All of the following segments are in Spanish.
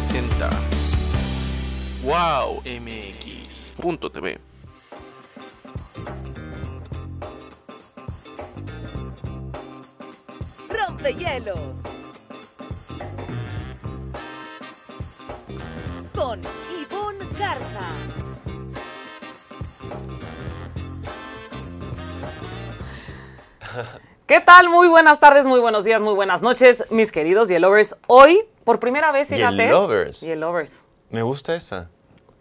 presenta Wow Rompe Rompehielos con Ivonne Garza. ¿Qué tal? Muy buenas tardes, muy buenos días, muy buenas noches, mis queridos Yellovers. Hoy, por primera vez, fíjate. Yellovers. Yellovers. Me gusta esa.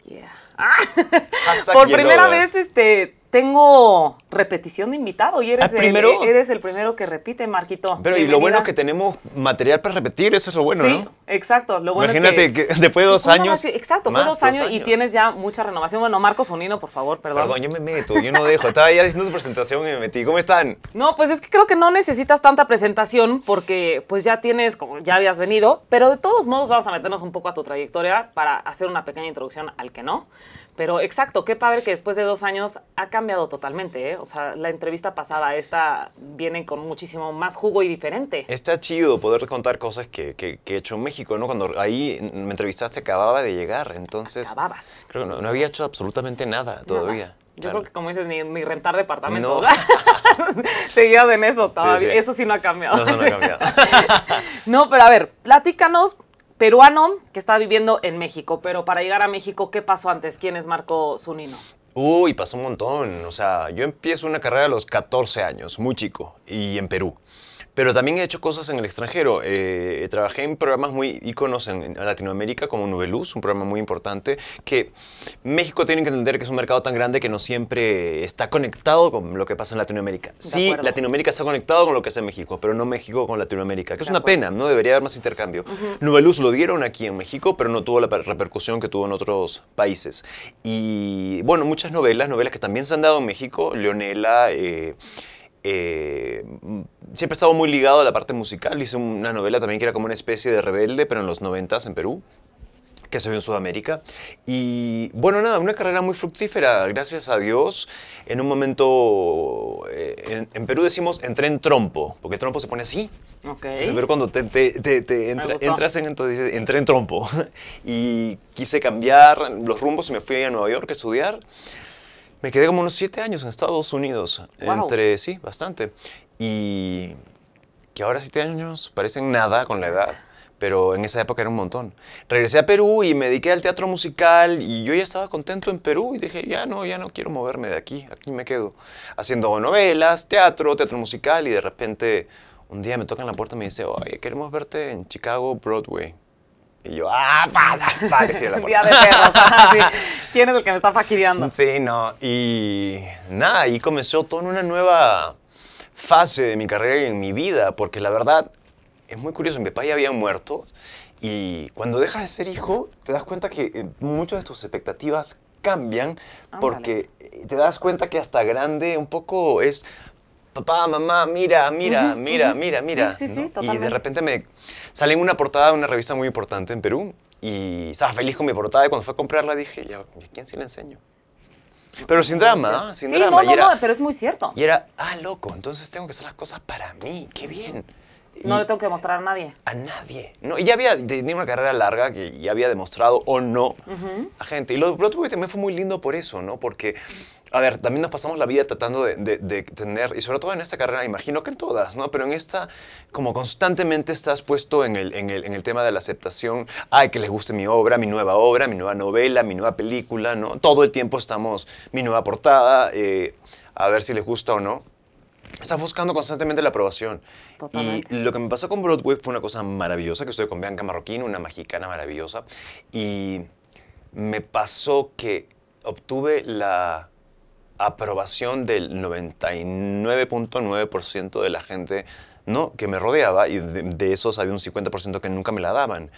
Yeah. Ah, por primera vez, este, tengo repetición de invitado y eres, ah, el, eres el primero que repite, Marquito. Pero y lo bueno que tenemos material para repetir, eso es lo bueno, sí, exacto. Lo bueno Imagínate que, después de dos años. exacto, fue dos, años, y tienes ya mucha renovación. Bueno, Marcos sonino por favor, perdón. Perdón, yo me meto, yo no dejo. Estaba ya diciendo su presentación y me metí. ¿Cómo están? No, pues es que creo que no necesitas tanta presentación porque pues ya tienes, ya habías venido, pero de todos modos vamos a meternos un poco a tu trayectoria para hacer una pequeña introducción al que no. Pero exacto, qué padre que después de dos años ha cambiado totalmente, ¿eh? O sea, la entrevista pasada, esta viene con muchísimo más jugo y diferente. Está chido poder contar cosas que, he hecho en México, ¿no? Cuando ahí me entrevistaste acababa de llegar, entonces... Acababas. Creo que no, había hecho absolutamente nada todavía. Yo creo que como dices, ni, rentar departamento. Seguías en eso todavía. Eso sí no ha cambiado. No, eso no ha cambiado. no, pero a ver, platícanos, peruano que está viviendo en México, pero para llegar a México, ¿qué pasó antes? ¿Quién es Marco Zunino? Uy, pasó un montón. O sea, yo empiezo una carrera a los 14 años, muy chico, y en Perú. Pero también he hecho cosas en el extranjero. Eh, trabajé en programas muy íconos en, Latinoamérica, como Nubeluz, un programa muy importante, que México tiene que entender que es un mercado tan grande que no siempre está conectado con lo que pasa en Latinoamérica. sí, Latinoamérica está conectado con lo que hace México, pero no México con Latinoamérica, que es una pena, no debería haber más intercambio. Uh lo dieron aquí en México, pero no tuvo la repercusión que tuvo en otros países. Y bueno, muchas novelas, novelas que también se han dado en México, Leonela... Eh, eh, siempre he estado muy ligado a la parte musical. Hice una novela también que era como una especie de rebelde, pero en los noventas en Perú que se vio en Sudamérica. Y bueno, nada, una carrera muy fructífera, gracias a Dios. En un momento, eh, en, Perú decimos, entré en trompo, porque trompo se pone así. Okay. pero cuando te, entras en, entonces dices, entré en trompo. y quise cambiar los rumbos y me fui a Nueva York a estudiar. Me quedé como unos siete años en Estados Unidos. Entre, sí, bastante. Y que ahora siete años parecen nada con la edad, pero en esa época era un montón. Regresé a Perú y me dediqué al teatro musical y yo ya estaba contento en Perú y dije, ya no, ya no quiero moverme de aquí, aquí me quedo. Haciendo novelas, teatro, teatro musical y de repente un día me tocan la puerta y me dice, oye, queremos verte en Chicago, Broadway. Y yo, ¡ah, para! la Día de perros. ¿Quién es el que me está faquiriando? Sí, no. Y nada, y comenzó toda una nueva fase de mi carrera y en mi vida, porque la verdad es muy curioso. Mi papá ya había muerto y cuando dejas de ser hijo, te das cuenta que eh, muchas de tus expectativas cambian porque eh, te das cuenta que hasta grande un poco es papá, mamá, mira, mira, mira, mira, mira. Sí, sí, totalmente. Y de repente me salió una portada de una revista muy importante en Perú y estaba feliz con mi portada y cuando fue a comprarla dije, ya, quién se le enseño? Pero sin drama, sin sí, drama. No, no, no, pero es muy cierto. Y era, ah, loco, entonces tengo que hacer las cosas para mí, qué bien. no le tengo que demostrar a nadie. A nadie. No, y ya había tenido una carrera larga que ya había demostrado o no a gente. Y lo, lo otro que también fue muy lindo por eso, ¿no? Porque a ver, también nos pasamos la vida tratando de, tener, y sobre todo en esta carrera, imagino que en todas, ¿no? Pero en esta, como constantemente estás puesto en el, tema de la aceptación, ay, que les guste mi obra, mi nueva obra, mi nueva novela, mi nueva película, ¿no? Todo el tiempo estamos, mi nueva portada, eh, a ver si les gusta o no. Estás buscando constantemente la aprobación. Y lo que me pasó con Broadway fue una cosa maravillosa, que estoy con Bianca Marroquín, una mexicana maravillosa, y me pasó que obtuve la aprobación del 99.9% de la gente no, que me rodeaba y de, esos había un 50% que nunca me la daban.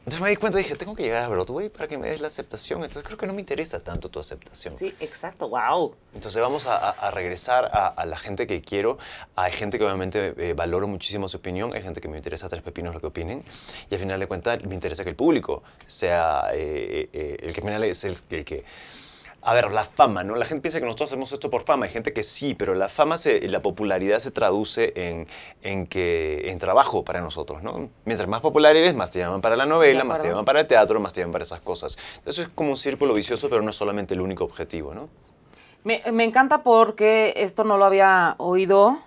Entonces me di cuenta dije, tengo que llegar a Broadway para que me des la aceptación. Entonces creo que no me interesa tanto tu aceptación. Sí, exacto, wow. Entonces vamos a, regresar a, la gente que quiero. Hay gente que obviamente eh, valoro muchísimo su opinión, hay gente que me interesa tres pepinos lo que opinen. Y al final de cuentas me interesa que el público sea eh, eh, el que final es el que a ver, la fama, ¿no? La gente piensa que nosotros hacemos esto por fama. Hay gente que sí, pero la fama se, la popularidad se traduce en, en, que, en trabajo para nosotros, ¿no? Mientras más popular eres, más te llaman para la novela, más te llaman para el teatro, más te llaman para esas cosas. Eso es como un círculo vicioso, pero no es solamente el único objetivo, ¿no? Me, encanta porque esto no lo había oído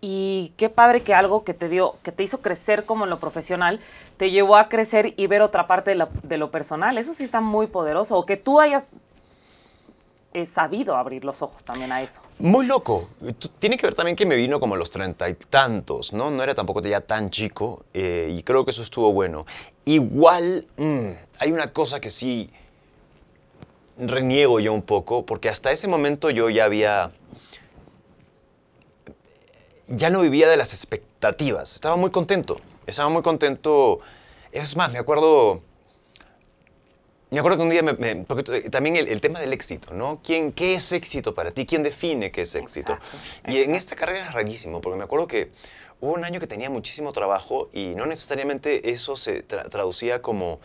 y qué padre que algo que te dio, que te hizo crecer como en lo profesional, te llevó a crecer y ver otra parte de, de, lo personal. Eso sí está muy poderoso. O que tú hayas he sabido abrir los ojos también a eso. Muy loco. Tiene que ver también que me vino como a los treinta y tantos, ¿no? No era tampoco ya tan chico eh, y creo que eso estuvo bueno. Igual, mm, hay una cosa que sí reniego yo un poco, porque hasta ese momento yo ya había... Ya no vivía de las expectativas, estaba muy contento, estaba muy contento. Es más, me acuerdo me acuerdo que un día, eh, también el, tema del éxito, ¿no? ¿Quién, ¿Qué es éxito para ti? ¿Quién define qué es éxito? y en esta carrera es rarísimo, porque me acuerdo que hubo un año que tenía muchísimo trabajo y no necesariamente eso se traducía como,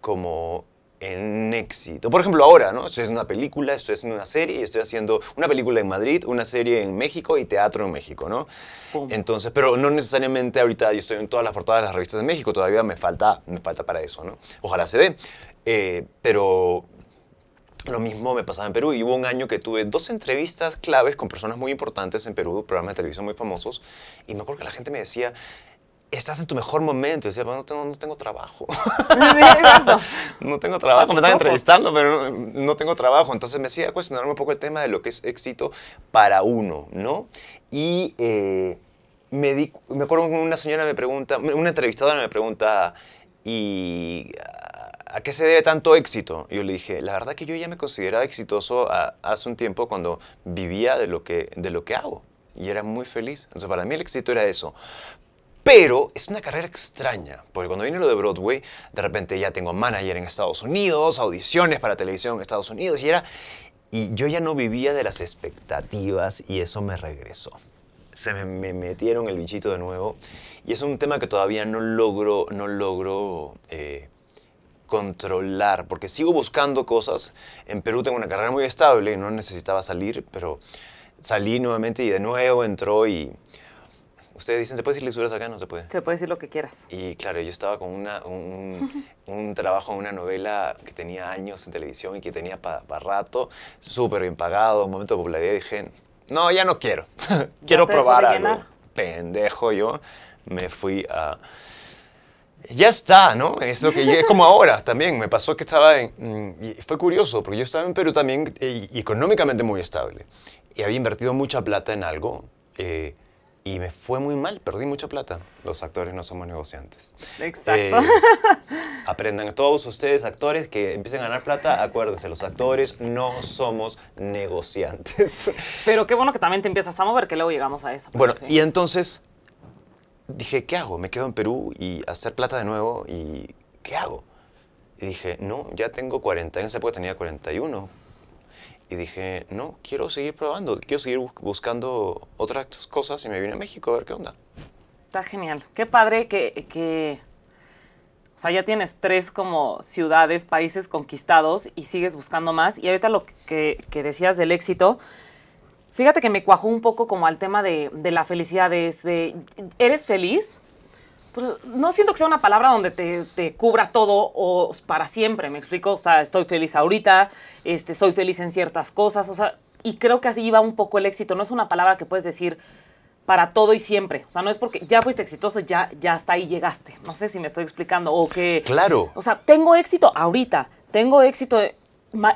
como en éxito. Por ejemplo, ahora, ¿no? Estoy es una película, estoy haciendo una serie, estoy haciendo una película en Madrid, una serie en México y teatro en México, ¿no? Entonces, pero no necesariamente ahorita yo estoy en todas las portadas de las revistas de México, todavía me falta, me falta para eso, ¿no? Ojalá se dé. Eh, pero lo mismo me pasaba en Perú y hubo un año que tuve dos entrevistas claves con personas muy importantes en Perú, programas de televisión muy famosos, y me acuerdo que la gente me decía, estás en tu mejor momento. Y decía, no tengo, no tengo trabajo. no tengo trabajo, me están entrevistando, pero no, tengo trabajo. Entonces me hacía cuestionarme un poco el tema de lo que es éxito para uno, ¿no? Y eh, me, di, me acuerdo que una señora me pregunta, una entrevistadora me pregunta, ¿y ¿a qué se debe tanto éxito? yo le dije, la verdad que yo ya me consideraba exitoso hace un tiempo cuando vivía de lo, que, de lo que hago y era muy feliz. Entonces para mí el éxito era eso. Pero es una carrera extraña, porque cuando vine lo de Broadway, de repente ya tengo manager en Estados Unidos, audiciones para televisión en Estados Unidos, y era... Y yo ya no vivía de las expectativas y eso me regresó se me, metieron el bichito de nuevo. Y es un tema que todavía no logro, no logro eh, controlar, porque sigo buscando cosas. En Perú tengo una carrera muy estable y no necesitaba salir, pero salí nuevamente y de nuevo entró y... Ustedes dicen, ¿se puede decir lisuras acá? No se puede. Se puede decir lo que quieras. Y claro, yo estaba con una, un, trabajo en una novela que tenía años en televisión y que tenía para rato, súper bien pagado, un momento de popularidad, dije, no, ya no quiero, quiero probar algo. Pendejo yo, me fui a ya está, ¿no? Es lo que es como ahora también. Me pasó que estaba en, mm, y fue curioso porque yo estaba en Perú también eh, y económicamente muy estable y había invertido mucha plata en algo eh, y me fue muy mal, perdí mucha plata. Los actores no somos negociantes. Exacto. Eh, aprendan todos ustedes actores que empiecen a ganar plata, acuérdense, los actores no somos negociantes. Pero qué bueno que también te empiezas a mover que luego llegamos a eso. Bueno, y entonces dije, ¿qué hago? Me quedo en Perú y hacer plata de nuevo y ¿qué hago? Y dije, no, ya tengo 40, en esa época tenía 41. Y dije, no, quiero seguir probando, quiero seguir buscando otras cosas y me vine a México a ver qué onda. Está genial. Qué padre que, O sea, ya tienes tres como ciudades, países conquistados y sigues buscando más. Y ahorita lo que, que decías del éxito, Fíjate que me cuajó un poco como al tema de, la felicidad, de, ¿eres feliz? Pues no siento que sea una palabra donde te, cubra todo o para siempre, me explico, o sea, estoy feliz ahorita, este, soy feliz en ciertas cosas, o sea, y creo que así va un poco el éxito, no es una palabra que puedes decir para todo y siempre, o sea, no es porque ya fuiste exitoso, ya, ya hasta ahí llegaste, no sé si me estoy explicando, o que... Claro. O sea, tengo éxito ahorita, tengo éxito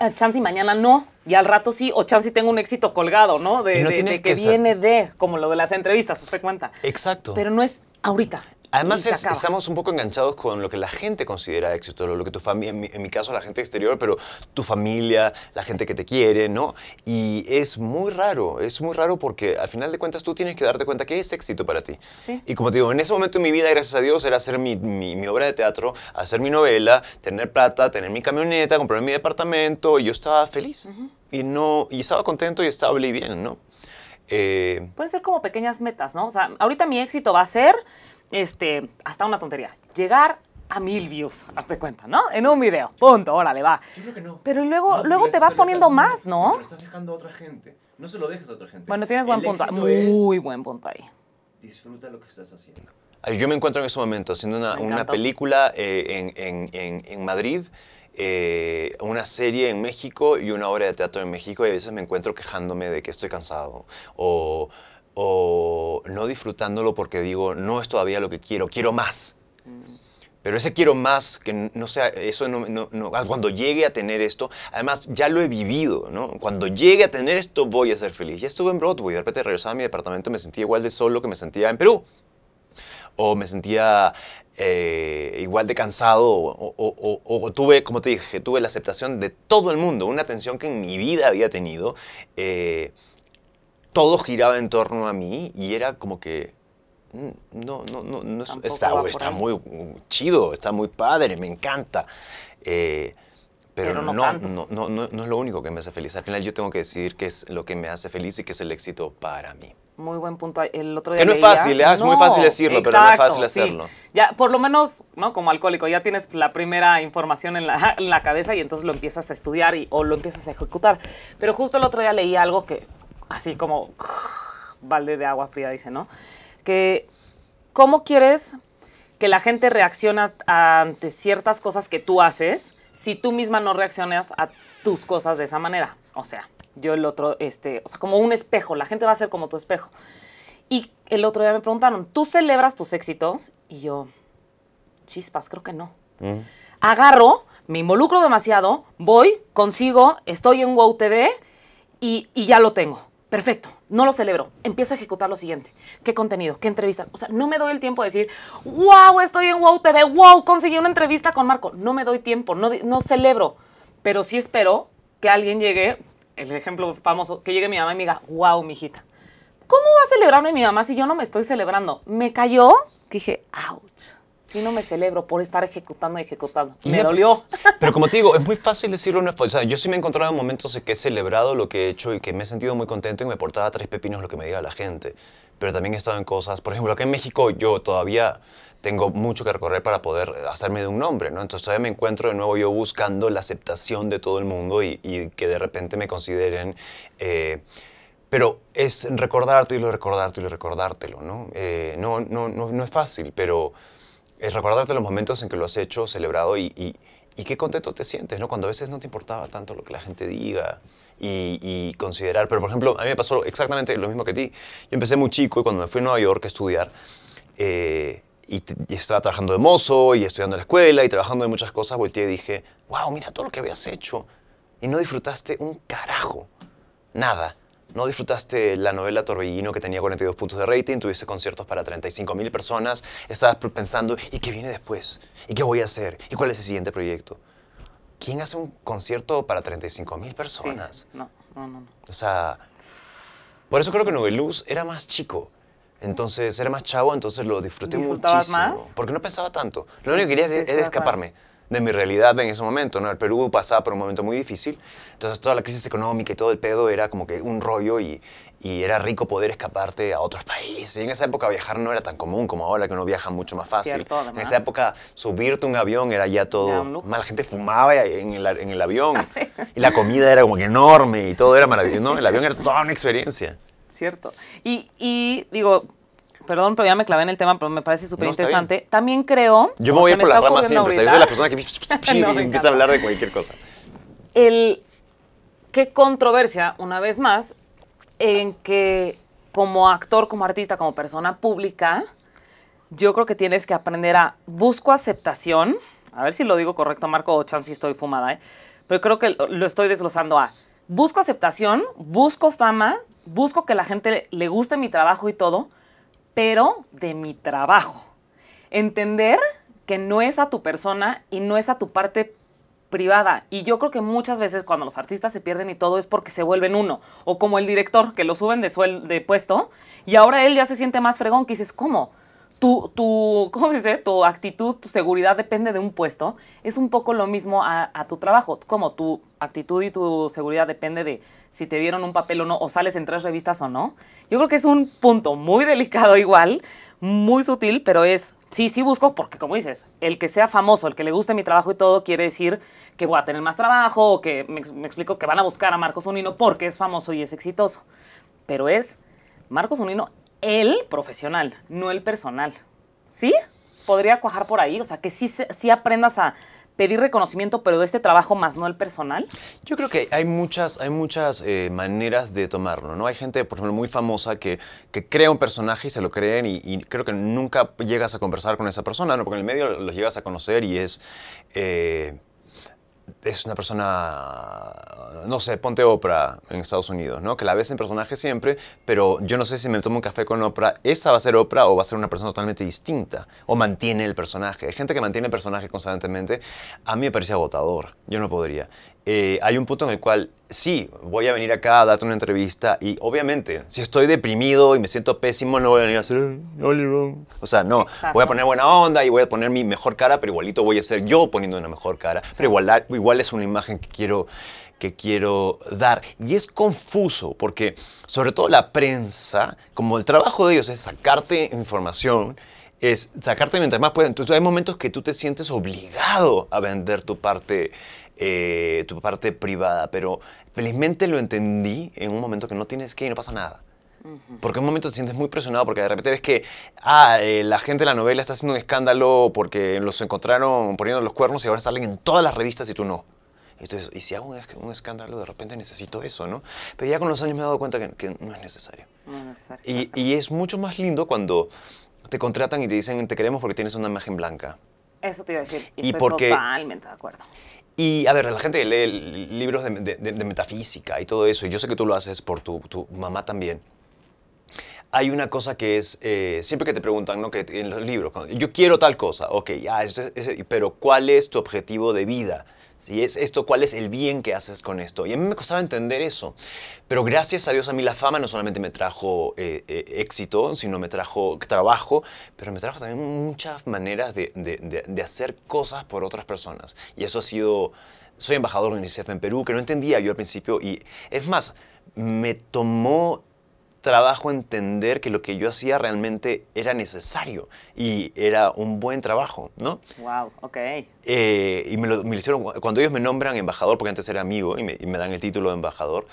eh, chance y mañana no, y al rato sí, o chance y tengo un éxito colgado, ¿no? De, de, que, viene de, como lo de las entrevistas, usted cuenta. Exacto. Pero no es ahorita. Además, estamos un poco enganchados con lo que la gente considera éxito, lo que tu familia, en, mi caso la gente exterior, pero tu familia, la gente que te quiere, ¿no? Y es muy raro, es muy raro porque al final de cuentas tú tienes que darte cuenta que es éxito para ti. Y como te digo, en ese momento de mi vida, gracias a Dios, era hacer mi, mi, obra de teatro, hacer mi novela, tener plata, tener mi camioneta, comprar mi departamento, y yo estaba feliz. Y, no, y estaba contento y estable y bien, ¿no? Eh, Pueden ser como pequeñas metas, ¿no? O sea, ahorita mi éxito va a ser este, hasta una tontería, llegar a mil views, hazte cuenta, ¿no? En un video, punto, órale, va. Yo creo que no. Pero luego, luego te vas poniendo más, ¿no? Se lo estás dejando a otra gente, no se lo dejes a otra gente. Bueno, tienes buen punto, muy buen punto ahí. Disfruta lo que estás haciendo. Yo me encuentro en ese momento haciendo una, película eh, en, en, en, Madrid. Eh, una serie en México y una obra de teatro en México y a veces me encuentro quejándome de que estoy cansado o o no disfrutándolo porque digo, no es todavía lo que quiero, quiero más. Mm. Pero ese quiero más, que no sea, eso no, ah, cuando llegue a tener esto, además ya lo he vivido, ¿no? Cuando llegue a tener esto voy a ser feliz. Ya estuve en Broadway, de repente regresaba a mi departamento, me sentía igual de solo que me sentía en Perú. O me sentía eh, igual de cansado, o, tuve, como te dije, tuve la aceptación de todo el mundo, una atención que en mi vida había tenido. Eh, todo giraba en torno a mí y era como que mm, no, no, no, está, está muy mm, chido, está muy padre, me encanta. Eh, pero, no, no, no, no, es lo único que me hace feliz. Al final yo tengo que decidir qué es lo que me hace feliz y qué es el éxito para mí. Muy buen punto. El otro día que no es fácil, ¿eh? es muy fácil decirlo, pero no es fácil hacerlo. Ya, por lo menos, ¿no? Como alcohólico, ya tienes la primera información en la, cabeza y entonces lo empiezas a estudiar y, o lo empiezas a ejecutar. Pero justo el otro día leí algo que así como balde de agua fría, dice, ¿no? Que, ¿cómo quieres que la gente reacciona ante ciertas cosas que tú haces si tú misma no reaccionas a tus cosas de esa manera? O sea, yo el otro, este, o sea, como un espejo, la gente va a ser como tu espejo. Y el otro día me preguntaron, ¿tú celebras tus éxitos? Y yo, chispas, creo que no. Mm. Agarro, me involucro demasiado, voy, consigo, estoy en WOW TV y ya lo tengo. Perfecto, no lo celebro. Empiezo a ejecutar lo siguiente. ¿Qué contenido? ¿Qué entrevista? O sea, no me doy el tiempo de decir, wow, estoy en Wow TV, wow, conseguí una entrevista con Marco. No me doy tiempo, no, celebro. Pero sí espero que alguien llegue, el ejemplo famoso, que llegue mi mamá y me diga, wow, mijita. ¿Cómo va a celebrarme mi mamá si yo no me estoy celebrando? Me cayó, dije, ouch si no me celebro por estar ejecutando y ejecutando. me, dolió. Pero como te digo, es muy fácil decirlo en O sea, yo sí me he encontrado en momentos en que he celebrado lo que he hecho y que me he sentido muy contento y me portaba tres pepinos lo que me diga la gente. Pero también he estado en cosas, por ejemplo, acá en México yo todavía tengo mucho que recorrer para poder hacerme de un nombre, ¿no? Entonces todavía me encuentro de nuevo yo buscando la aceptación de todo el mundo y, que de repente me consideren... Eh, pero es recordártelo y recordártelo y recordártelo, ¿no? Eh, no, no, no, no es fácil, pero es recordarte los momentos en que lo has hecho, celebrado y, qué contento te sientes, ¿no? Cuando a veces no te importaba tanto lo que la gente diga y, considerar. Pero, por ejemplo, a mí me pasó exactamente lo mismo que a ti. Yo empecé muy chico y cuando me fui a Nueva York a estudiar, eh, y, estaba trabajando de mozo y estudiando en la escuela y trabajando en muchas cosas, volteé y dije, wow, mira todo lo que habías hecho y no disfrutaste un carajo, nada no disfrutaste la novela Torbellino que tenía 42 puntos de rating, tuviste conciertos para 35 mil personas, estabas pensando, ¿y qué viene después? ¿Y qué voy a hacer? ¿Y cuál es el siguiente proyecto? ¿Quién hace un concierto para 35 mil personas? No, no, no, O sea, por eso creo que Noveluz era más chico. Entonces era más chavo, entonces lo disfruté muchísimo. Más? Porque no pensaba tanto. Lo único que quería es escaparme de mi realidad en ese momento, ¿no? El Perú pasaba por un momento muy difícil, entonces toda la crisis económica y todo el pedo era como que un rollo y, era rico poder escaparte a otros países. Y en esa época viajar no era tan común como ahora, que uno viaja mucho más fácil. en esa época subirte un avión era ya todo... la gente fumaba en el, avión y la comida era como que enorme y todo era maravilloso. ¿no? El avión era toda una experiencia. Cierto. y digo, perdón, pero ya me clavé en el tema, pero me parece súper interesante. También creo. Yo me voy a ir por la rama siempre. soy la persona que empieza a hablar de cualquier cosa. El. Qué controversia, una vez más, en que como actor, como artista, como persona pública, yo creo que tienes que aprender a busco aceptación. A ver si lo digo correcto, Marco, o chance si estoy fumada, ¿eh? Pero creo que lo estoy desglosando a busco aceptación, busco fama, busco que la gente le guste mi trabajo y todo, pero de mi trabajo. Entender que no es a tu persona y no es a tu parte privada. Y yo creo que muchas veces cuando los artistas se pierden y todo es porque se vuelven uno. O como el director que lo suben de, de puesto y ahora él ya se siente más fregón que dices, ¿cómo? tu, tu, ¿cómo tu actitud, tu seguridad depende de un puesto, es un poco lo mismo a, tu trabajo, como tu actitud y tu seguridad depende de si te dieron un papel o no, o sales en tres revistas o no. Yo creo que es un punto muy delicado igual, muy sutil, pero es, sí, sí busco, porque como dices, el que sea famoso, el que le guste mi trabajo y todo, quiere decir que voy a tener más trabajo, o que me explico que van a buscar a Marcos Unino porque es famoso y es exitoso, pero es... Marcos Unino el profesional, no el personal. ¿Sí? Podría cuajar por ahí, o sea, que sí, si aprendas a pedir reconocimiento, pero de este trabajo más no el personal? Yo creo que hay muchas, hay muchas eh, maneras de tomarlo, ¿no? Hay gente, por ejemplo, muy famosa que, que crea un personaje y se lo creen y, creo que nunca llegas a conversar con esa persona, ¿no? Porque en el medio los llegas a conocer y es... Eh, es una persona, no sé, ponte Oprah en Estados Unidos, ¿no? Que la ves en personaje siempre, pero yo no sé si me tomo un café con Oprah, esa va a ser Oprah o va a ser una persona totalmente distinta, o mantiene el personaje. Hay gente que mantiene el personaje constantemente, a mí me parece agotador, yo no podría. Eh, hay un punto en el cual sí, voy a venir acá a darte una entrevista y obviamente, si estoy deprimido y me siento pésimo, no voy a venir a hacer, o sea, no, voy a poner buena onda y voy a poner mi mejor cara, pero igualito voy a ser yo poniendo una mejor cara, pero igual, igual es una imagen que quiero que quiero dar. Y es confuso porque sobre todo la prensa, como el trabajo de ellos es sacarte información, es sacarte mientras más pueden. Entonces hay momentos que tú te sientes obligado a vender tu parte eh, tu parte privada, pero felizmente lo entendí en un momento que no tienes que y no pasa nada. Porque en un momento te sientes muy presionado porque de repente ves que ah, eh, la gente de la novela está haciendo un escándalo porque los encontraron poniendo los cuernos y ahora salen en todas las revistas y tú no. Entonces, y si hago un, escándalo, de repente necesito eso, ¿no? Pero ya con los años me he dado cuenta que, no es necesario. Y, es mucho más lindo cuando te contratan y te dicen te queremos porque tienes una imagen blanca. Eso te iba a decir. Y, porque, totalmente de acuerdo. Y a ver, la gente lee libros de, de, metafísica y todo eso, y yo sé que tú lo haces por tu, tu mamá también. Hay una cosa que es, eh, siempre que te preguntan, ¿no? Que en los libros, yo quiero tal cosa, ok, pero ¿cuál es tu objetivo de vida? Si Es esto, ¿cuál es el bien que haces con esto? Y a mí me costaba entender eso. Pero gracias a Dios a mí la fama no solamente me trajo eh, eh, éxito, sino me trajo trabajo, pero me trajo también muchas maneras de, de hacer cosas por otras personas. Y eso ha sido... Soy embajador de UNICEF en Perú, que no entendía yo al principio. Y es más, me tomó trabajo entender que lo que yo hacía realmente era necesario y era un buen trabajo, ¿no? Wow, ok. Eh, y me lo, hicieron, cuando ellos me nombran embajador, porque antes era amigo y me, dan el título de embajador,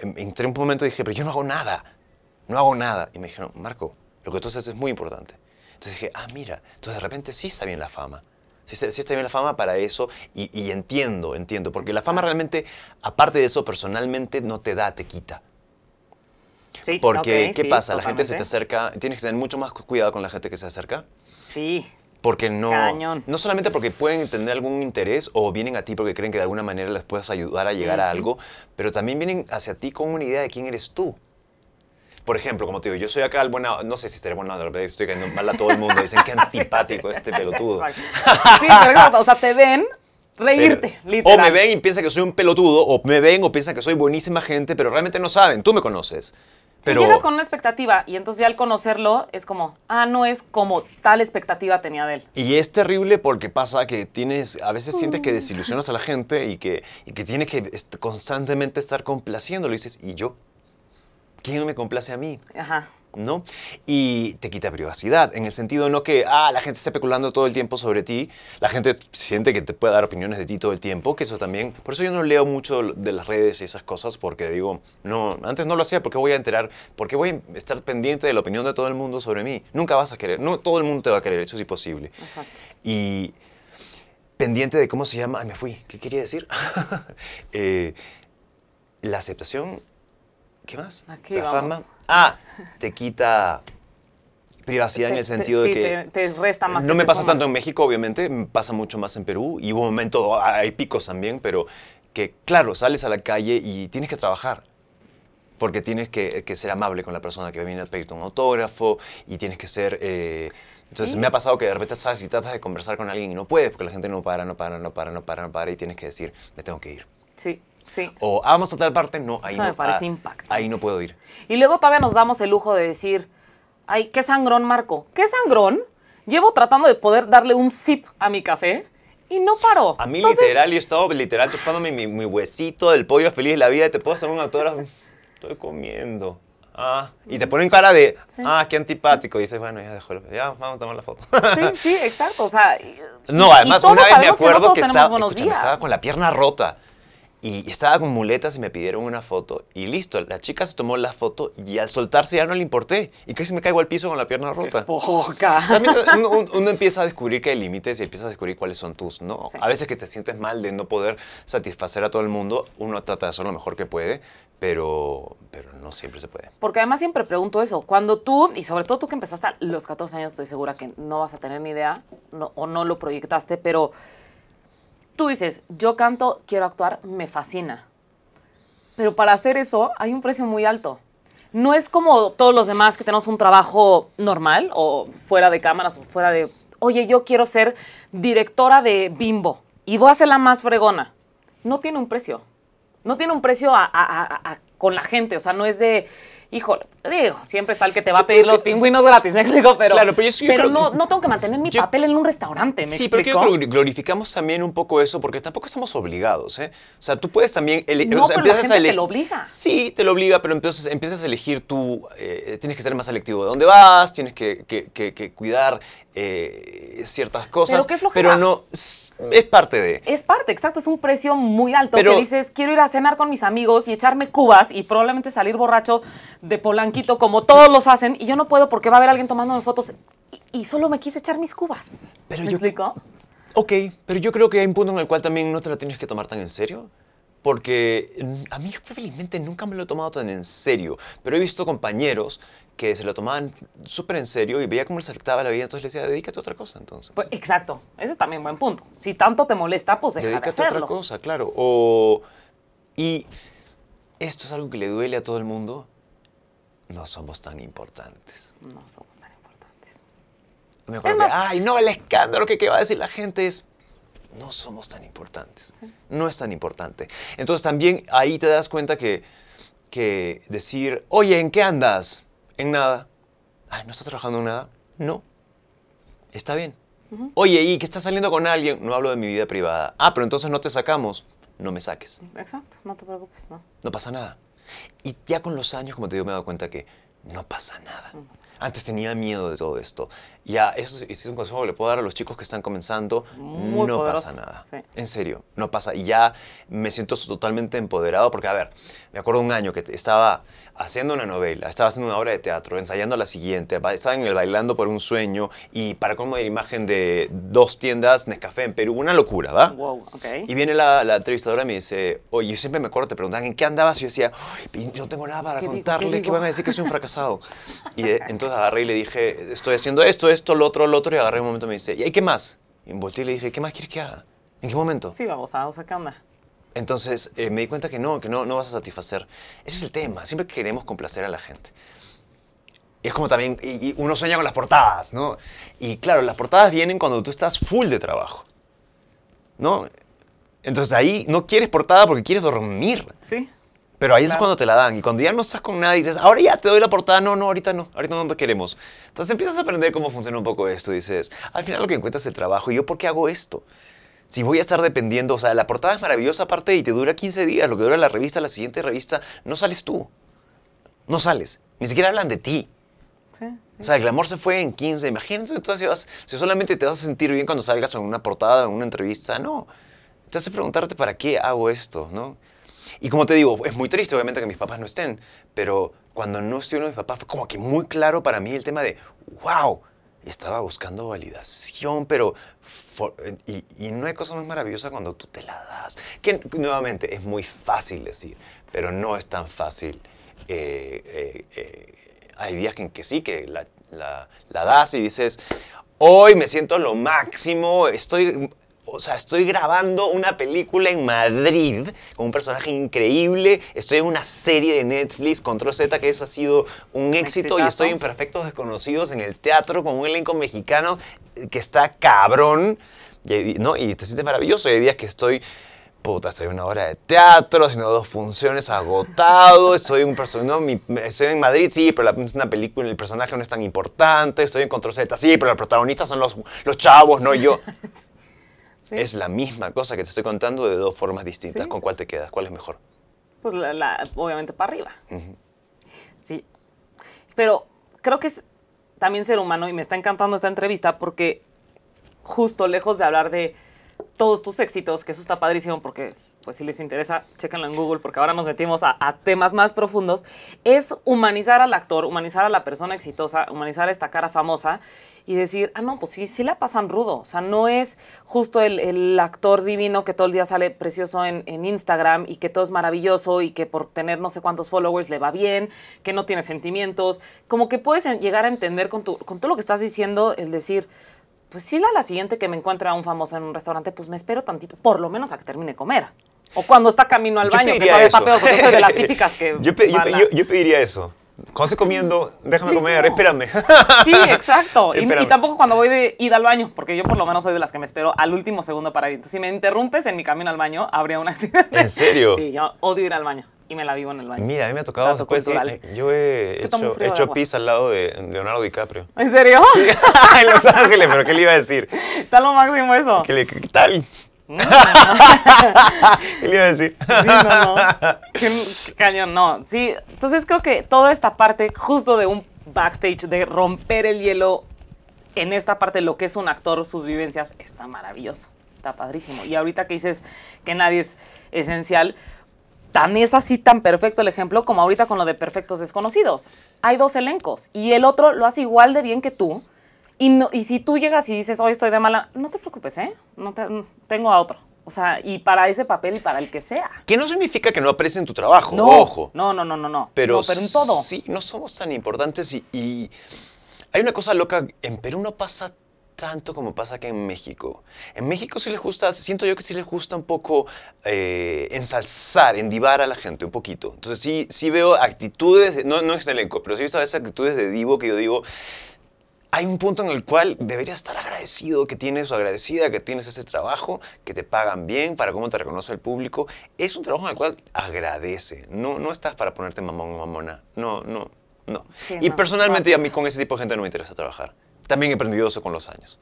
em, entré un momento y dije, pero yo no hago nada, no hago nada. Y me dijeron, Marco, lo que tú haces es muy importante. Entonces dije, ah, mira, entonces de repente sí está bien la fama. Sí, está bien la fama para eso y, y entiendo, entiendo, porque la fama realmente, aparte de eso, personalmente no te da, te quita. Porque, ¿qué pasa? La gente se te acerca, tienes que tener mucho más cuidado con la gente que se acerca. Sí. Porque no. Cañón. No solamente porque pueden tener algún interés o vienen a ti porque creen que de alguna manera les puedas ayudar a llegar a algo, pero también vienen hacia ti con una idea de quién eres tú. Por ejemplo, como te digo, yo soy acá el buen... no sé si estaré buena, pero estoy cayendo mal a todo el mundo. Dicen que antipático este pelotudo. sí, pero o sea, te ven reírte, literal. O me ven y piensan que soy un pelotudo, o me ven o piensan que soy buenísima gente, pero realmente no saben, tú me conoces. Si llegas con una expectativa y entonces ya al conocerlo es como, ah, no es como tal expectativa tenía de él. Y es terrible porque pasa que tienes, a veces sientes que mm. desilusionas a la gente y que, y que tienes que constantemente estar complaciéndolo. Y dices, ¿y yo? ¿Quién me complace a mí? Ajá. ¿no? Y te quita privacidad, en el sentido no que, ah, la gente esté especulando todo el tiempo sobre ti, la gente siente que te puede dar opiniones de ti todo el tiempo, que eso también, por eso yo no leo mucho de las redes y esas cosas, porque digo, no, antes no lo hacía, porque voy a enterar? porque voy a estar pendiente de la opinión de todo el mundo sobre mí? Nunca vas a querer, no, todo el mundo te va a querer, eso es imposible. Y pendiente de cómo se llama, me fui, ¿qué quería decir? Eh, la aceptación ¿Qué más? la fama. Ah, te quita privacidad en el sentido de que... te, resta más. No me pasa tanto en México, obviamente, me pasa mucho más en Perú. Y hubo momentos, hay picos también, pero que, claro, sales a la calle y tienes que trabajar. Porque tienes que, ser amable con la persona que viene a pedirte un autógrafo y tienes que ser... Eh, entonces me ha pasado que de repente sabes y tratas de conversar con alguien y no puedes porque la gente no para, no para, no para, no para, no para y tienes que decir, me tengo que ir. Sí. O ah, vamos a tal parte, no, ahí no. Ah, ahí no puedo ir. Y luego todavía nos damos el lujo de decir, ay, qué sangrón, Marco. ¿Qué sangrón? Llevo tratando de poder darle un sip a mi café y no paró. A mí literal, yo estaba literal tocándome mi, huesito del pollo feliz de la vida, te puedo hacer un autógrafo. Estoy comiendo. Ah, y te ponen cara de, ah, qué antipático. Y dices, bueno, ya dejó, ya vamos a tomar la foto. Sí, sí, exacto. O sea, no, además, una vez me acuerdo que, estaba, estaba con la pierna rota y estaba con muletas y me pidieron una foto y listo, la chica se tomó la foto y al soltarse ya no le importé y casi me caigo al piso con la pierna rota. Poca. uno, empieza a descubrir que hay límites y empieza a descubrir cuáles son tus no. A veces que te sientes mal de no poder satisfacer a todo el mundo, uno trata de hacer lo mejor que puede, pero, pero no siempre se puede. Porque además siempre pregunto eso, cuando tú, y sobre todo tú que empezaste a los 14 años, estoy segura que no vas a tener ni idea o no lo proyectaste, pero... Tú dices, yo canto, quiero actuar, me fascina. Pero para hacer eso hay un precio muy alto. No es como todos los demás que tenemos un trabajo normal o fuera de cámaras o fuera de, oye, yo quiero ser directora de Bimbo y voy a ser la más fregona. No tiene un precio. No tiene un precio con la gente. O sea, no es de, híjole, digo, siempre está el que te va a pedir los pingüinos gratis, me explico, pero, pero, no, tengo que mantener mi papel en un restaurante, ¿me Sí, pero que glorificamos también un poco eso porque tampoco estamos obligados, ¿eh? O sea, tú puedes también... No, pero la gente te lo obliga. Sí, te lo obliga, pero empiezas, empiezas a elegir tú, eh, tienes que ser más selectivo de dónde vas, tienes que, cuidar eh, ciertas cosas. Pero qué Pero no, es parte de. Es parte, exacto, es un precio muy alto pero, dices, quiero ir a cenar con mis amigos y echarme cubas y probablemente salir borracho de Polanquito como todos los hacen y yo no puedo porque va a haber alguien tomándome fotos y, solo me quise echar mis cubas. Pero ¿Me yo, explico? Ok, pero yo creo que hay un punto en el cual también no te la tienes que tomar tan en serio. Porque a mí felizmente nunca me lo he tomado tan en serio, pero he visto compañeros que se lo tomaban súper en serio y veía cómo les afectaba la vida, entonces les decía, dedícate a otra cosa, entonces. Pues, exacto, ese es también buen punto. Si tanto te molesta, pues deja de hacerlo. a otra cosa, claro. O, y esto es algo que le duele a todo el mundo, no somos tan importantes. No somos tan importantes. Me acuerdo ay, no, el escándalo que, va a decir la gente es, no somos tan importantes. No es tan importante. Entonces también ahí te das cuenta que, que decir, oye, ¿en qué andas? En nada. Ay, ¿no estás trabajando en nada? No. Está bien. Oye, ¿y qué estás saliendo con alguien? No hablo de mi vida privada. Ah, pero entonces no te sacamos. No me saques. Exacto, no te preocupes, no. No pasa nada. Y ya con los años, como te digo, me he dado cuenta que no pasa nada. Antes tenía miedo de todo esto. Ya, eso es un consejo que le puedo dar a los chicos que están comenzando. no pasa nada. En serio, no pasa. Y ya me siento totalmente empoderado porque, a ver, me acuerdo un año que estaba haciendo una novela, estaba haciendo una obra de teatro, ensayando la siguiente, estaba en el Bailando por un Sueño y para como de imagen de dos tiendas Nescafé en Perú, una locura, ¿va? Y viene la, entrevistadora y me dice, oye, yo siempre me acuerdo, te preguntaban en qué andabas y yo decía, no tengo nada para contarle, que van a decir que soy un fracasado. y entonces agarré y le dije, estoy haciendo esto, esto, lo otro, lo otro, y agarré un momento y me dice, ¿y qué más? Y volteé y le dije, ¿qué más quieres que haga? ¿En qué momento? Sí, vamos a cama Entonces eh, me di cuenta que no, que no, no vas a satisfacer. Ese es el tema, siempre queremos complacer a la gente. Y es como también, uno sueña con las portadas, ¿no? Y claro, las portadas vienen cuando tú estás full de trabajo, ¿no? Entonces ahí no quieres portada porque quieres dormir. Sí. Pero ahí es cuando te la dan. Y cuando ya no estás con nadie, dices, ahora ya te doy la portada. No, no, ahorita no. Ahorita no te queremos. Entonces empiezas a aprender cómo funciona un poco esto. Dices, al final lo que encuentras es el trabajo. ¿Y yo por qué hago esto? Si voy a estar dependiendo, o sea, la portada es maravillosa aparte y te dura 15 días, lo que dura la revista, la siguiente revista, no sales tú. No sales. Ni siquiera hablan de ti. O sea, el glamour se fue en 15. Imagínense entonces si, si solamente te vas a sentir bien cuando salgas en una portada, en una entrevista. No. Entonces preguntarte, ¿para qué hago esto? ¿No? Y como te digo, es muy triste obviamente que mis papás no estén, pero cuando no estuvieron mis papás fue como que muy claro para mí el tema de, wow, estaba buscando validación, pero... y, no hay cosa más maravillosa cuando tú te la das. Que nuevamente es muy fácil decir, pero no es tan fácil. Eh, eh, eh, hay días en que sí, que la, das y dices, hoy me siento lo máximo, estoy o sea, estoy grabando una película en Madrid con un personaje increíble, estoy en una serie de Netflix, Control Z, que eso ha sido un éxito, y estoy en Perfectos Desconocidos en el teatro con un elenco mexicano eh, que está cabrón, y, ¿no? y te sientes maravilloso, y hay días que estoy puta, estoy una hora de teatro, haciendo dos funciones, agotado, estoy un no, estoy en Madrid, sí, pero la, una película, el personaje no es tan importante, estoy en Control Z, sí, pero los protagonistas son los, los chavos, no yo. Es la misma cosa que te estoy contando de dos formas distintas. ¿Con cuál te quedas? ¿Cuál es mejor? Pues la, obviamente para arriba. Sí. Pero creo que es también ser humano y me está encantando esta entrevista porque justo lejos de hablar de todos tus éxitos, que eso está padrísimo porque pues si les interesa, chequenlo en Google porque ahora nos metimos a, temas más profundos, es humanizar al actor, humanizar a la persona exitosa, humanizar a esta cara famosa y decir, ah, no, pues sí, sí la pasan rudo. O sea, no es justo el, actor divino que todo el día sale precioso en, Instagram y que todo es maravilloso y que por tener no sé cuántos followers le va bien, que no tiene sentimientos. Como que puedes llegar a entender con, con todo lo que estás diciendo, el decir, pues sí, la, la siguiente que me encuentra un famoso en un restaurante, pues me espero tantito, por lo menos a que termine de comer. O cuando está camino al baño, que no está peor, porque soy de las típicas que. yo, yo, yo, pediría eso. Cuando estoy comiendo, déjame comer, espérame. Sí, exacto. y, tampoco cuando voy de ida al baño, porque yo por lo menos soy de las que me espero al último segundo para ir. Entonces, si me interrumpes en mi camino al baño, habría una accidente. ¿En serio? Sí, yo odio ir al baño y me la vivo en el baño. Mira, a mí me ha tocado después. yo he hecho, pis al lado de, Leonardo DiCaprio. ¿En serio? Sí, en Los Ángeles, pero ¿qué le iba a decir? Está lo máximo eso. qué tal? ¿Qué mm. le iba a decir? no, Qué cañón, no. Sí, entonces creo que toda esta parte justo de un backstage, de romper el hielo en esta parte, lo que es un actor, sus vivencias, está maravilloso. Está padrísimo. Y ahorita que dices que nadie es esencial, tan es así tan perfecto el ejemplo como ahorita con lo de Perfectos Desconocidos. Hay dos elencos y el otro lo hace igual de bien que tú y, si tú llegas y dices, hoy oh, estoy de mala, no te preocupes, ¿eh? No te, mm, tengo a otro. O sea, y para ese papel y para el que sea. Que no significa que no aparece en tu trabajo, ojo. No, no, no, no, no. Pero, en todo. Sí, no somos tan importantes y, hay una cosa loca, en Perú no pasa tanto como pasa acá en México. En México sí les gusta, siento yo que sí les gusta un poco eh, ensalzar, endivar a la gente un poquito. Entonces sí, sí veo actitudes, no, no es el elenco, pero sí he visto a veces actitudes de divo que yo digo, hay un punto en el cual deberías estar agradecido que tienes o agradecida que tienes ese trabajo, que te pagan bien para cómo te reconoce el público. Es un trabajo en el cual agradece. No, no estás para ponerte mamón o mamona. No, no, no. y personalmente a mí con ese tipo de gente no me interesa trabajar. También he aprendido eso con los años.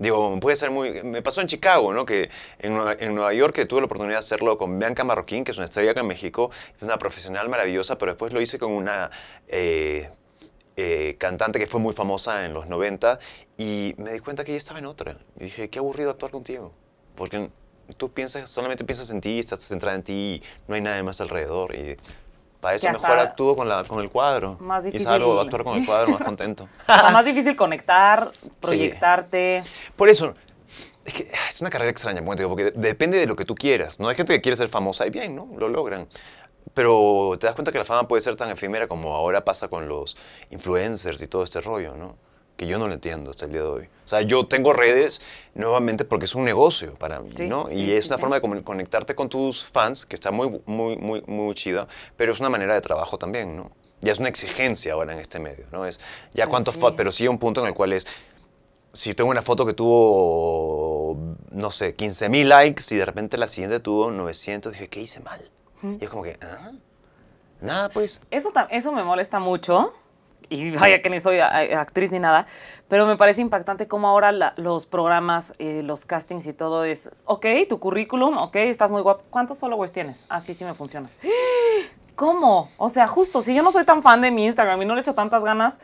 Digo, puede ser muy... Me pasó en Chicago, ¿no? Que en Nueva, York que tuve la oportunidad de hacerlo con Bianca Marroquín, que es una estrella acá en México, es una profesional maravillosa, pero después lo hice con una eh, eh, cantante que fue muy famosa en los 90 y me di cuenta que ella estaba en otra. Y dije, qué aburrido actuar contigo, porque tú piensas, solamente piensas en ti, estás centrada en ti y no hay nada más alrededor. Y para eso mejor actúo con, la, con el cuadro. Más difícil. Y salgo a actuar con el cuadro más contento. más difícil conectar, proyectarte. Por eso, es que ah, es una carrera extraña, porque depende de lo que tú quieras. No hay gente que quiere ser famosa y bien, ¿no? Lo logran. Pero te das cuenta que la fama puede ser tan efímera como ahora pasa con los influencers y todo este rollo, ¿no? Que yo no lo entiendo hasta el día de hoy. O sea, yo tengo redes nuevamente porque es un negocio para mí, ¿no? Y es una forma de conectarte con tus fans, que está muy, muy, muy, muy chida, pero es una manera de trabajo también, ¿no? Ya es una exigencia ahora en este medio, ¿no? Es ya cuántos fotos, pero sí hay un punto en el cual es, si tengo una foto que tuvo, no sé, 15.000 likes y de repente la siguiente tuvo 900, dije, ¿qué hice mal? Y es como que, ¿ah? Nada, pues. Eso, eso me molesta mucho. Y vaya que ni soy actriz ni nada, pero me parece impactante cómo ahora los programas, eh, los castings y todo es, ok, tu currículum, ok, estás muy guapo. ¿Cuántos followers tienes? Así sí me funciona. ¿Cómo? O sea, justo, si yo no soy tan fan de mi Instagram y no le echo tantas ganas,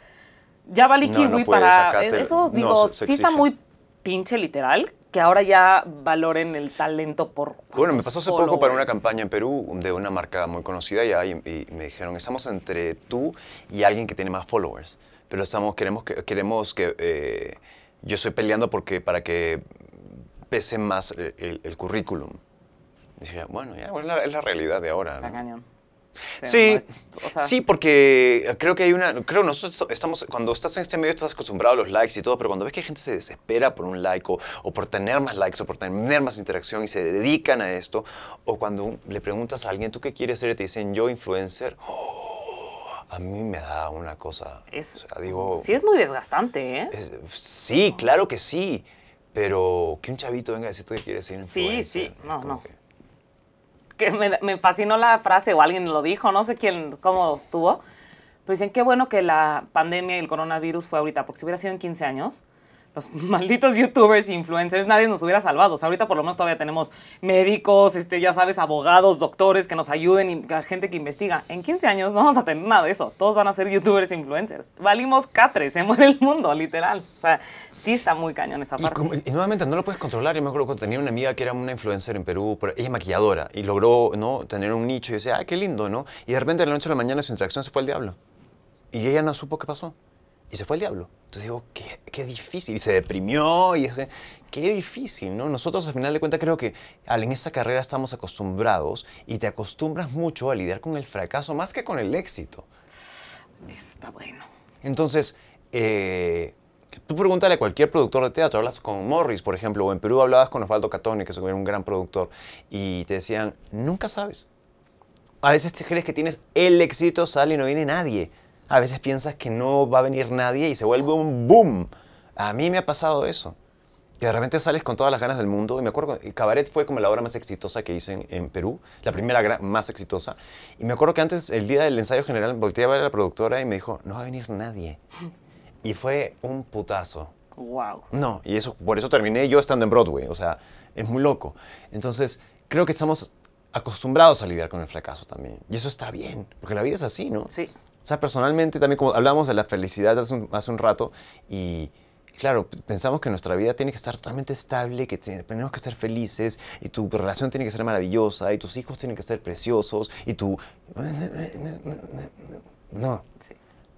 ya va no, kiwi para... E-, eso digo, sí está muy pinche literal, que ahora ya valoren el talento por... Bueno, me pasó hace poco para una campaña en Perú de una marca muy conocida y, me dijeron, estamos entre tú y alguien que tiene más followers, pero estamos, queremos que, queremos que eh, yo estoy peleando porque, para que pese más el, currículum. dije, bueno, ya, es la, realidad de ahora. cañón. Sí, sí, porque creo que hay una, creo nosotros estamos, cuando estás en este medio estás acostumbrado a los likes y todo, pero cuando ves que gente se desespera por un like o, por tener más likes o por tener más interacción y se dedican a esto, o cuando le preguntas a alguien, ¿tú qué quieres ser? Y te dicen, yo influencer. ¡oh! a mí me da una cosa. digo, sí, es muy desgastante, ¿eh? sí, claro que sí. Pero que un chavito venga a ¿tú que quieres ser influencer. Sí, sí, no, no que me, fascinó la frase o alguien lo dijo, no sé quién, cómo estuvo. Pero dicen, qué bueno que la pandemia y el coronavirus fue ahorita, porque si hubiera sido en 15 años, los malditos youtubers, influencers, nadie nos hubiera salvado. O sea, ahorita por lo menos todavía tenemos médicos, este, ya sabes, abogados, doctores que nos ayuden y gente que investiga. En 15 años no vamos a tener nada de eso. Todos van a ser youtubers, influencers. Valimos catres, se muere el mundo, literal. O sea, sí está muy cañón esa parte. Y, nuevamente no lo puedes controlar. Yo me acuerdo cuando tenía una amiga que era una influencer en Perú, ella es maquilladora y logró ¿no? tener un nicho y decía, ay, qué lindo, ¿no? Y de repente de la noche a la mañana su interacción se fue al diablo. Y ella no supo qué pasó. Y se fue el diablo. Entonces digo, qué, difícil. Y se deprimió y es, qué difícil, ¿no? Nosotros al final de cuentas creo que en esta carrera estamos acostumbrados y te acostumbras mucho a lidiar con el fracaso más que con el éxito. Está bueno. Entonces, eh, tú pregúntale a cualquier productor de teatro, hablas con Morris, por ejemplo, o en Perú hablabas con Osvaldo Catone, que es un gran productor, y te decían, nunca sabes. A veces te crees que tienes el éxito, sale y no viene nadie. A veces piensas que no va a venir nadie y se vuelve un boom. A mí me ha pasado eso. Que de repente sales con todas las ganas del mundo. Y me acuerdo, que Cabaret fue como la obra más exitosa que hice en, Perú, la primera más exitosa. Y me acuerdo que antes, el día del ensayo general, volteé a ver a la productora y me dijo, no va a venir nadie. Y fue un putazo. Wow. No, y eso, por eso terminé yo estando en Broadway. O sea, es muy loco. Entonces, creo que estamos acostumbrados a lidiar con el fracaso también. Y eso está bien, porque la vida es así, ¿no? Sí sea, personalmente también, como hablábamos de la felicidad hace un, hace un rato, y claro, pensamos que nuestra vida tiene que estar totalmente estable, que tenemos que ser felices, y tu relación tiene que ser maravillosa, y tus hijos tienen que ser preciosos, y tu... No.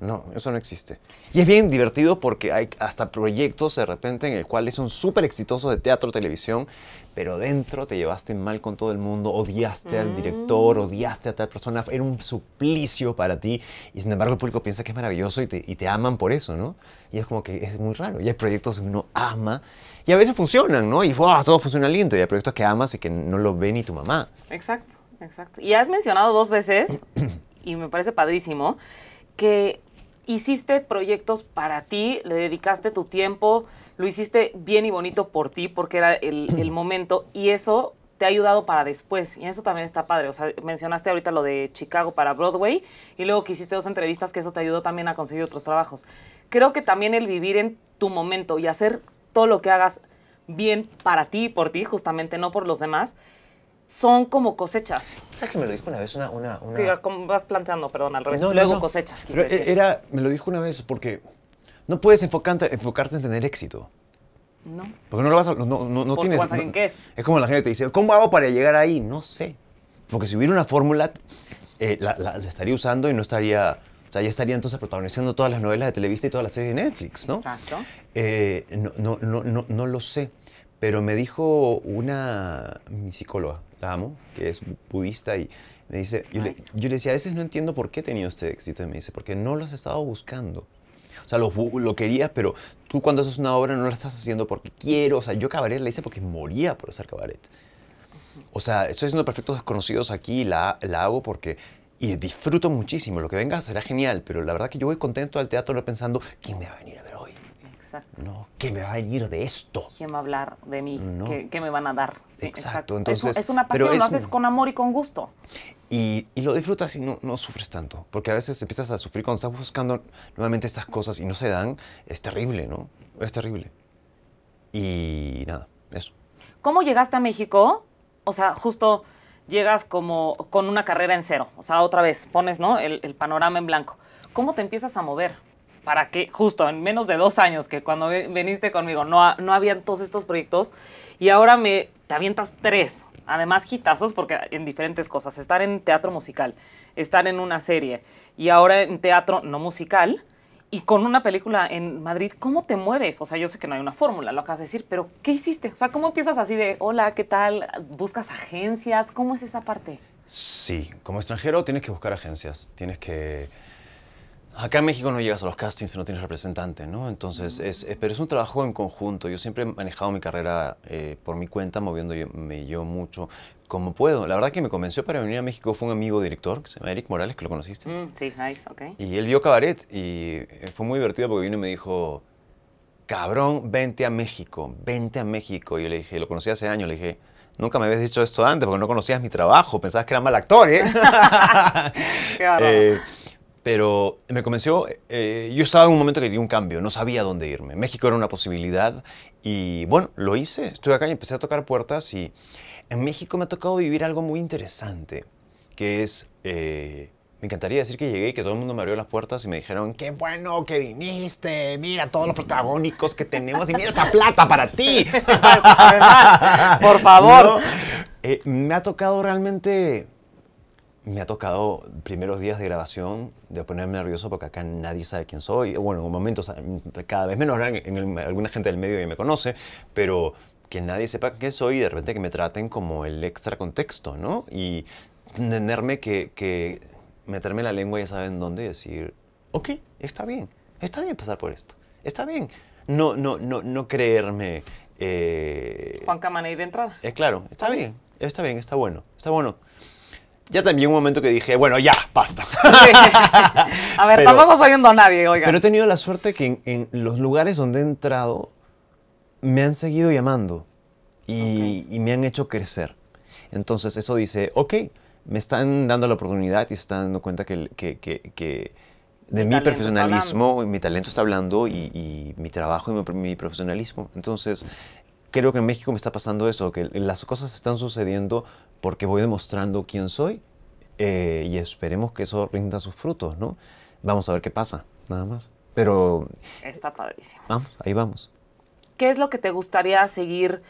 No, eso no existe. Y es bien divertido porque hay hasta proyectos de repente en el cual es un súper exitoso de teatro, televisión, pero dentro te llevaste mal con todo el mundo, odiaste al director, mm. odiaste a tal persona, era un suplicio para ti y sin embargo el público piensa que es maravilloso y te, aman por eso, ¿no? Y es como que es muy raro. Y hay proyectos que uno ama y a veces funcionan, ¿no? Y todo funciona lindo. Y hay proyectos que amas y que no lo ve ni tu mamá. Exacto, exacto. Y has mencionado dos veces, y me parece padrísimo, que hiciste proyectos para ti, le dedicaste tu tiempo, lo hiciste bien y bonito por ti porque era el, momento y eso te ha ayudado para después y eso también está padre. O sea, mencionaste ahorita lo de Chicago para Broadway y luego que hiciste dos entrevistas que eso te ayudó también a conseguir otros trabajos. Creo que también el vivir en tu momento y hacer todo lo que hagas bien para ti y por ti, justamente no por los demás, son como cosechas. ¿Sabes que me lo dijo una vez una... vas planteando, perdón, al revés. Luego cosechas, eh, Era, me lo dijo una vez porque no puedes enfocarte, enfocarte en tener éxito. No. Porque no lo vas a... No, no, no tienes... es. como la gente te dice, ¿cómo hago para llegar ahí? No sé. Porque si hubiera una fórmula, eh, la, estaría usando y no estaría... O sea, ya estaría entonces protagonizando todas las novelas de Televisa y todas las series de Netflix, ¿no? Exacto. Eh, no, no, no, no lo sé. Pero me dijo una... mi psicóloga, la amo, que es budista y me dice, yo le, decía, a veces no entiendo por qué he tenido este éxito y me dice, porque no lo has estado buscando. O sea, lo, quería, pero tú cuando haces una obra no la estás haciendo porque quiero. O sea, yo cabaret la hice porque moría por hacer cabaret. O sea, estoy haciendo perfectos desconocidos aquí, la, la hago porque y disfruto muchísimo. Lo que venga será genial, pero la verdad que yo voy contento al teatro pensando, ¿quién me va a venir a ver no, ¿qué me va a venir de esto? ¿Quién va a hablar de mí? ¿Qué, me van a dar? exacto. Entonces, es, una pasión, lo haces con amor y con gusto. Y, lo disfrutas y no, sufres tanto, porque a veces empiezas a sufrir cuando estás buscando nuevamente estas cosas y no se dan, es terrible, ¿no? Es terrible. Y nada, eso. ¿Cómo llegaste a México? O sea, justo llegas como con una carrera en cero, o sea, otra vez pones, ¿no? El, el panorama en blanco. ¿Cómo te empiezas a mover? para que justo en menos de dos años que cuando veniste conmigo no, no habían todos estos proyectos y ahora me te avientas tres. Además, gitazos porque en diferentes cosas. Estar en teatro musical, estar en una serie y ahora en teatro no musical y con una película en Madrid, ¿cómo te mueves? O sea, yo sé que no hay una fórmula, lo acabas de decir, pero ¿qué hiciste? O sea, ¿cómo empiezas así de, hola, ¿qué tal? ¿Buscas agencias? ¿Cómo es esa parte? Sí, como extranjero tienes que buscar agencias, tienes que Acá en México no llegas a los castings si no tienes representante, ¿no? Entonces, es, eh, pero es un trabajo en conjunto. Yo siempre he manejado mi carrera eh, por mi cuenta, moviéndome yo mucho como puedo. La verdad que me convenció para venir a México fue un amigo director, que se llama Eric Morales, que lo conociste. Mm, sí, nice, ok. Y él vio Cabaret y eh, fue muy divertido porque vino y me dijo, cabrón, vente a México, vente a México. Y yo le dije, lo conocí hace años, le dije, nunca me habías dicho esto antes porque no conocías mi trabajo, pensabas que era mal actor, ¿eh? Qué eh, pero me convenció, eh, yo estaba en un momento que quería un cambio, no sabía dónde irme. México era una posibilidad y bueno, lo hice, estuve acá y empecé a tocar puertas y en México me ha tocado vivir algo muy interesante, que es, eh, me encantaría decir que llegué y que todo el mundo me abrió las puertas y me dijeron, qué bueno que viniste, mira todos los protagónicos que tenemos y mira esta plata para ti. por favor. Eh, me ha tocado realmente me ha tocado primeros días de grabación de ponerme nervioso porque acá nadie sabe quién soy. Bueno, en un momento, cada vez menos, en alguna gente del medio ya me conoce, pero que nadie sepa quién soy y de repente que me traten como el extra contexto, ¿no? Y tenerme que, que meterme la lengua, ya saben dónde, y decir, ok, está bien, está bien pasar por esto, está bien. No, no, no, no creerme... Eh, Juan Camaney de entrada. Es eh, claro, está bien, está bien, está bueno, está bueno ya también un momento que dije, bueno, ya, basta. a ver, tampoco soy un don nadie, oiga. Pero he tenido la suerte que en, los lugares donde he entrado me han seguido llamando y, me han hecho crecer. Entonces eso dice, ok, me están dando la oportunidad y se están dando cuenta que, de mi, profesionalismo, mi talento está hablando y, mi trabajo y mi, profesionalismo. Entonces, creo que en México me está pasando eso, que las cosas están sucediendo porque voy demostrando quién soy eh, y esperemos que eso rinda sus frutos, ¿no? Vamos a ver qué pasa, nada más. Pero... Está padrísimo. ahí vamos. ¿Qué es lo que te gustaría seguir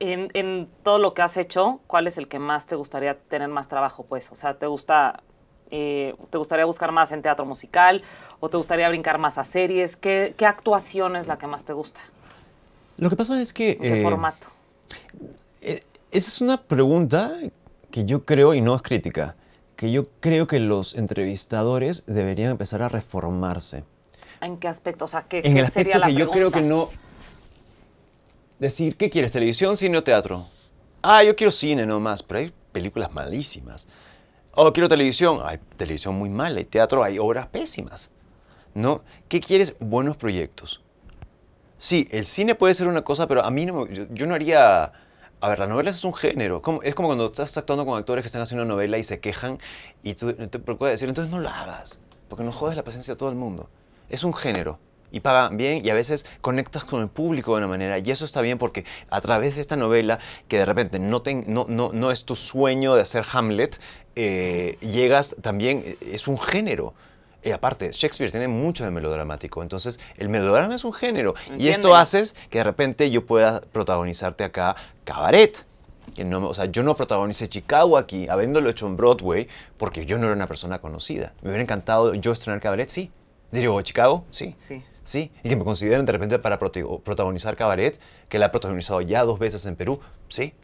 en, todo lo que has hecho? ¿Cuál es el que más te gustaría tener más trabajo, pues? O sea, ¿te gusta eh, ¿Te gustaría buscar más en teatro musical o te gustaría brincar más a series? ¿Qué, actuación es la que más te gusta? Lo que pasa es que... ¿Qué eh, formato? Eh, esa es una pregunta que yo creo, y no es crítica, que yo creo que los entrevistadores deberían empezar a reformarse. ¿En qué aspecto? O sea, ¿qué, en qué el la que yo creo que no... Decir, ¿qué quieres? ¿Televisión, cine o teatro? Ah, yo quiero cine nomás, pero hay películas malísimas. O quiero televisión. Hay televisión muy mala, hay teatro, hay obras pésimas. ¿No? ¿Qué quieres? Buenos proyectos. Sí, el cine puede ser una cosa, pero a mí no yo, no haría... A ver, la novela es un género. es como cuando estás actuando con actores que están haciendo una novela y se quejan y tú te puedes decir, entonces no la hagas, porque no jodes la paciencia de todo el mundo. Es un género y pagan bien y a veces conectas con el público de una manera y eso está bien porque a través de esta novela que de repente no, es tu sueño de hacer Hamlet, eh, llegas también, eh, es un género. Y aparte, Shakespeare tiene mucho de melodramático, entonces el melodrama es un género. Y esto haces que de repente yo pueda protagonizarte acá cabaret. Que no, o sea, yo no protagonicé Chicago aquí, habiéndolo hecho en Broadway, porque yo no era una persona conocida. Me hubiera encantado yo estrenar cabaret, sí. Digo, oh, Chicago, sí. Sí. Sí, y que me consideren de repente para protagonizar cabaret, que la ha protagonizado ya dos veces en Perú, sí.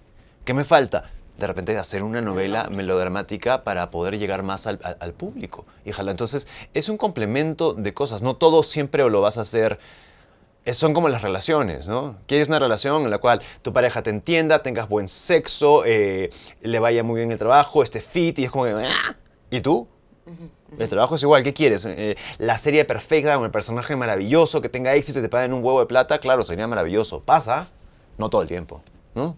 ¿Qué me falta? de repente de hacer una novela melodramática para poder llegar más al, público. Y Entonces, es un complemento de cosas. No todo siempre lo vas a hacer eh, son como las relaciones, ¿no? Quieres una relación en la cual tu pareja te entienda, tengas buen sexo, eh, le vaya muy bien el trabajo, esté fit y es como ah". ¿Y tú? El trabajo es igual, ¿qué quieres? Eh, la serie perfecta con el personaje maravilloso que tenga éxito y te paguen un huevo de plata, claro, sería maravilloso. Pasa, no todo el tiempo, ¿no?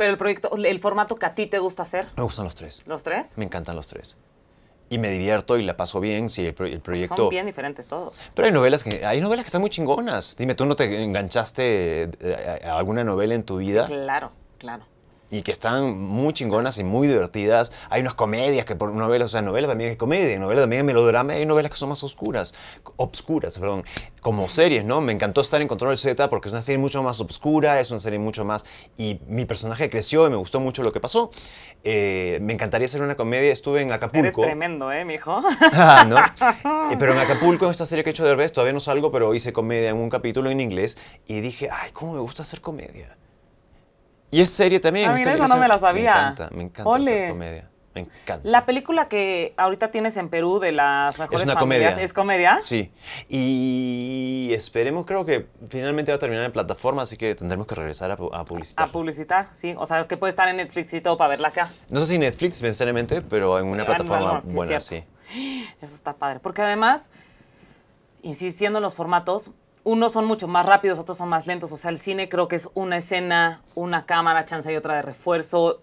Pero el proyecto, el formato que a ti te gusta hacer. Me gustan los tres. ¿Los tres? Me encantan los tres. Y me divierto y la paso bien, si el, proyecto... Son bien diferentes todos. Pero hay novelas que, hay novelas que están muy chingonas. Dime, ¿tú no te enganchaste eh, a alguna novela en tu vida? claro, claro y que están muy chingonas y muy divertidas. Hay unas comedias que por novelas, o sea, novela también es comedia, novela también es melodrama, hay novelas que son más oscuras, obscuras, perdón, como series, ¿no? Me encantó estar en Control Z porque es una serie mucho más obscura, es una serie mucho más... Y mi personaje creció y me gustó mucho lo que pasó. Eh, me encantaría hacer una comedia, estuve en Acapulco. Eres tremendo, ¿eh, mijo? ah, ¿no? Eh, pero en Acapulco, en esta serie que he hecho de revés, todavía no salgo, pero hice comedia en un capítulo en inglés y dije, ay, cómo me gusta hacer comedia. Y es serie también. A no me la sabía. Me encanta, me encanta Me encanta. La película que ahorita tienes en Perú de las mejores es una comedia. ¿es comedia? Sí. Y esperemos, creo que finalmente va a terminar en plataforma, así que tendremos que regresar a, publicitar. A publicitar, sí. O sea, que puede estar en Netflix y todo para verla acá. No sé si Netflix, necesariamente, pero en una eh, plataforma bueno, buena, sí. Eso está padre. Porque además, insistiendo en los formatos, unos son mucho más rápidos, otros son más lentos. O sea, el cine creo que es una escena, una cámara, chance y otra de refuerzo.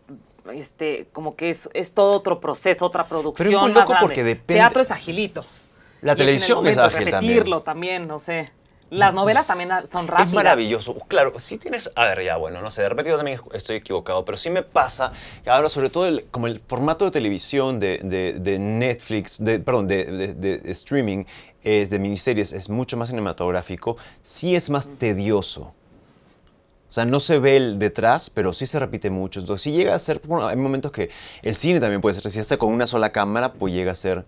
Este, como que es, es todo otro proceso, otra producción. Pero es porque depende. Teatro es agilito. La televisión es, es ágil repetirlo también. no sé. Las novelas también son rápidas. Es maravilloso. Claro, si tienes... A ver, ya, bueno, no sé, de repente yo también estoy equivocado, pero sí me pasa, ahora sobre todo el, como el formato de televisión, de, de, de Netflix, de, perdón, de, de, streaming, es de miniseries es mucho más cinematográfico, sí es más tedioso. O sea, no se ve el detrás, pero sí se repite mucho. Entonces, sí llega a ser, hay momentos que el cine también puede ser, si hace con una sola cámara, pues llega a ser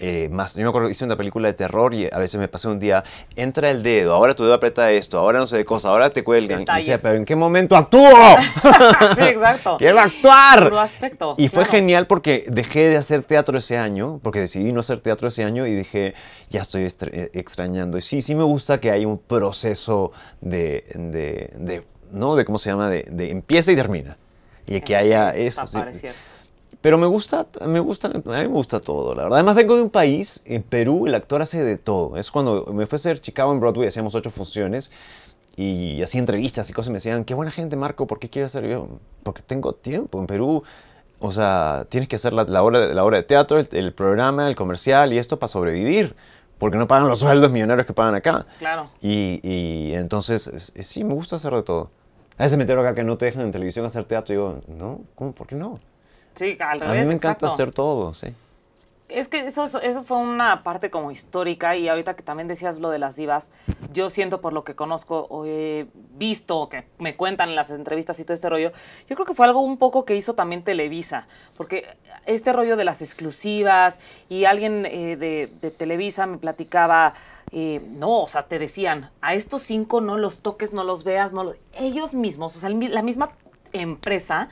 eh, más. Yo me acuerdo que hice una película de terror y a veces me pasé un día, entra el dedo, ahora tu dedo aprieta esto, ahora no sé de cosa, ahora te cuelgan. Y decía, pero ¿en qué momento actúo? sí, exacto. Quiero actuar. aspecto. Y fue genial porque dejé de hacer teatro ese año, porque decidí no hacer teatro ese año y dije, ya estoy eh, extrañando. Y sí, sí me gusta que hay un proceso de, ¿no? De cómo se llama, de, empieza y termina. Y que haya eso. Sí. Pero me gusta, me gusta, a mí me gusta todo, la verdad. Además vengo de un país, en Perú el actor hace de todo. Es cuando me fui a hacer Chicago en Broadway, hacíamos ocho funciones y hacía entrevistas y cosas y me decían, qué buena gente Marco, ¿por qué quieres hacer yo? Porque tengo tiempo. En Perú, o sea, tienes que hacer la, la obra, la obra de teatro, el, programa, el comercial y esto para sobrevivir. Porque no pagan los sueldos millonarios que pagan acá. Claro. Y, entonces, sí, me gusta hacer de todo. A veces me entero acá que no te dejan en televisión hacer teatro y digo, no, ¿cómo? ¿Por qué no? Sí, al revés. A mí me encanta hacer todo, sí. Es que eso, eso fue una parte como histórica y ahorita que también decías lo de las divas, yo siento por lo que conozco he visto, que me cuentan en las entrevistas y todo este rollo, yo creo que fue algo un poco que hizo también Televisa, porque este rollo de las exclusivas y alguien eh, de, Televisa me platicaba, eh, no, o sea, te decían, a estos cinco no los toques, no los veas, no los... Ellos mismos, o sea, la misma empresa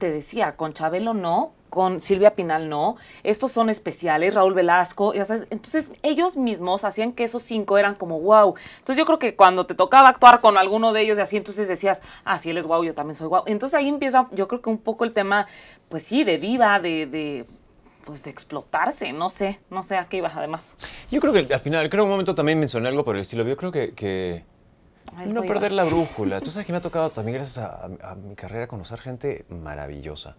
te decía, con Chabelo no, con Silvia Pinal no, estos son especiales, Raúl Velasco, ya sabes, entonces ellos mismos hacían que esos cinco eran como wow. Entonces yo creo que cuando te tocaba actuar con alguno de ellos y así, entonces decías, ah, sí, él es guau, yo también soy guau. Entonces ahí empieza, yo creo que un poco el tema, pues sí, de viva, de, de pues de explotarse, no sé, no sé a qué ibas además. Yo creo que al final, creo que un momento también mencioné algo por el estilo, yo creo que no perder la brújula. Tú sabes que me ha tocado también, gracias a, mi carrera, conocer gente maravillosa.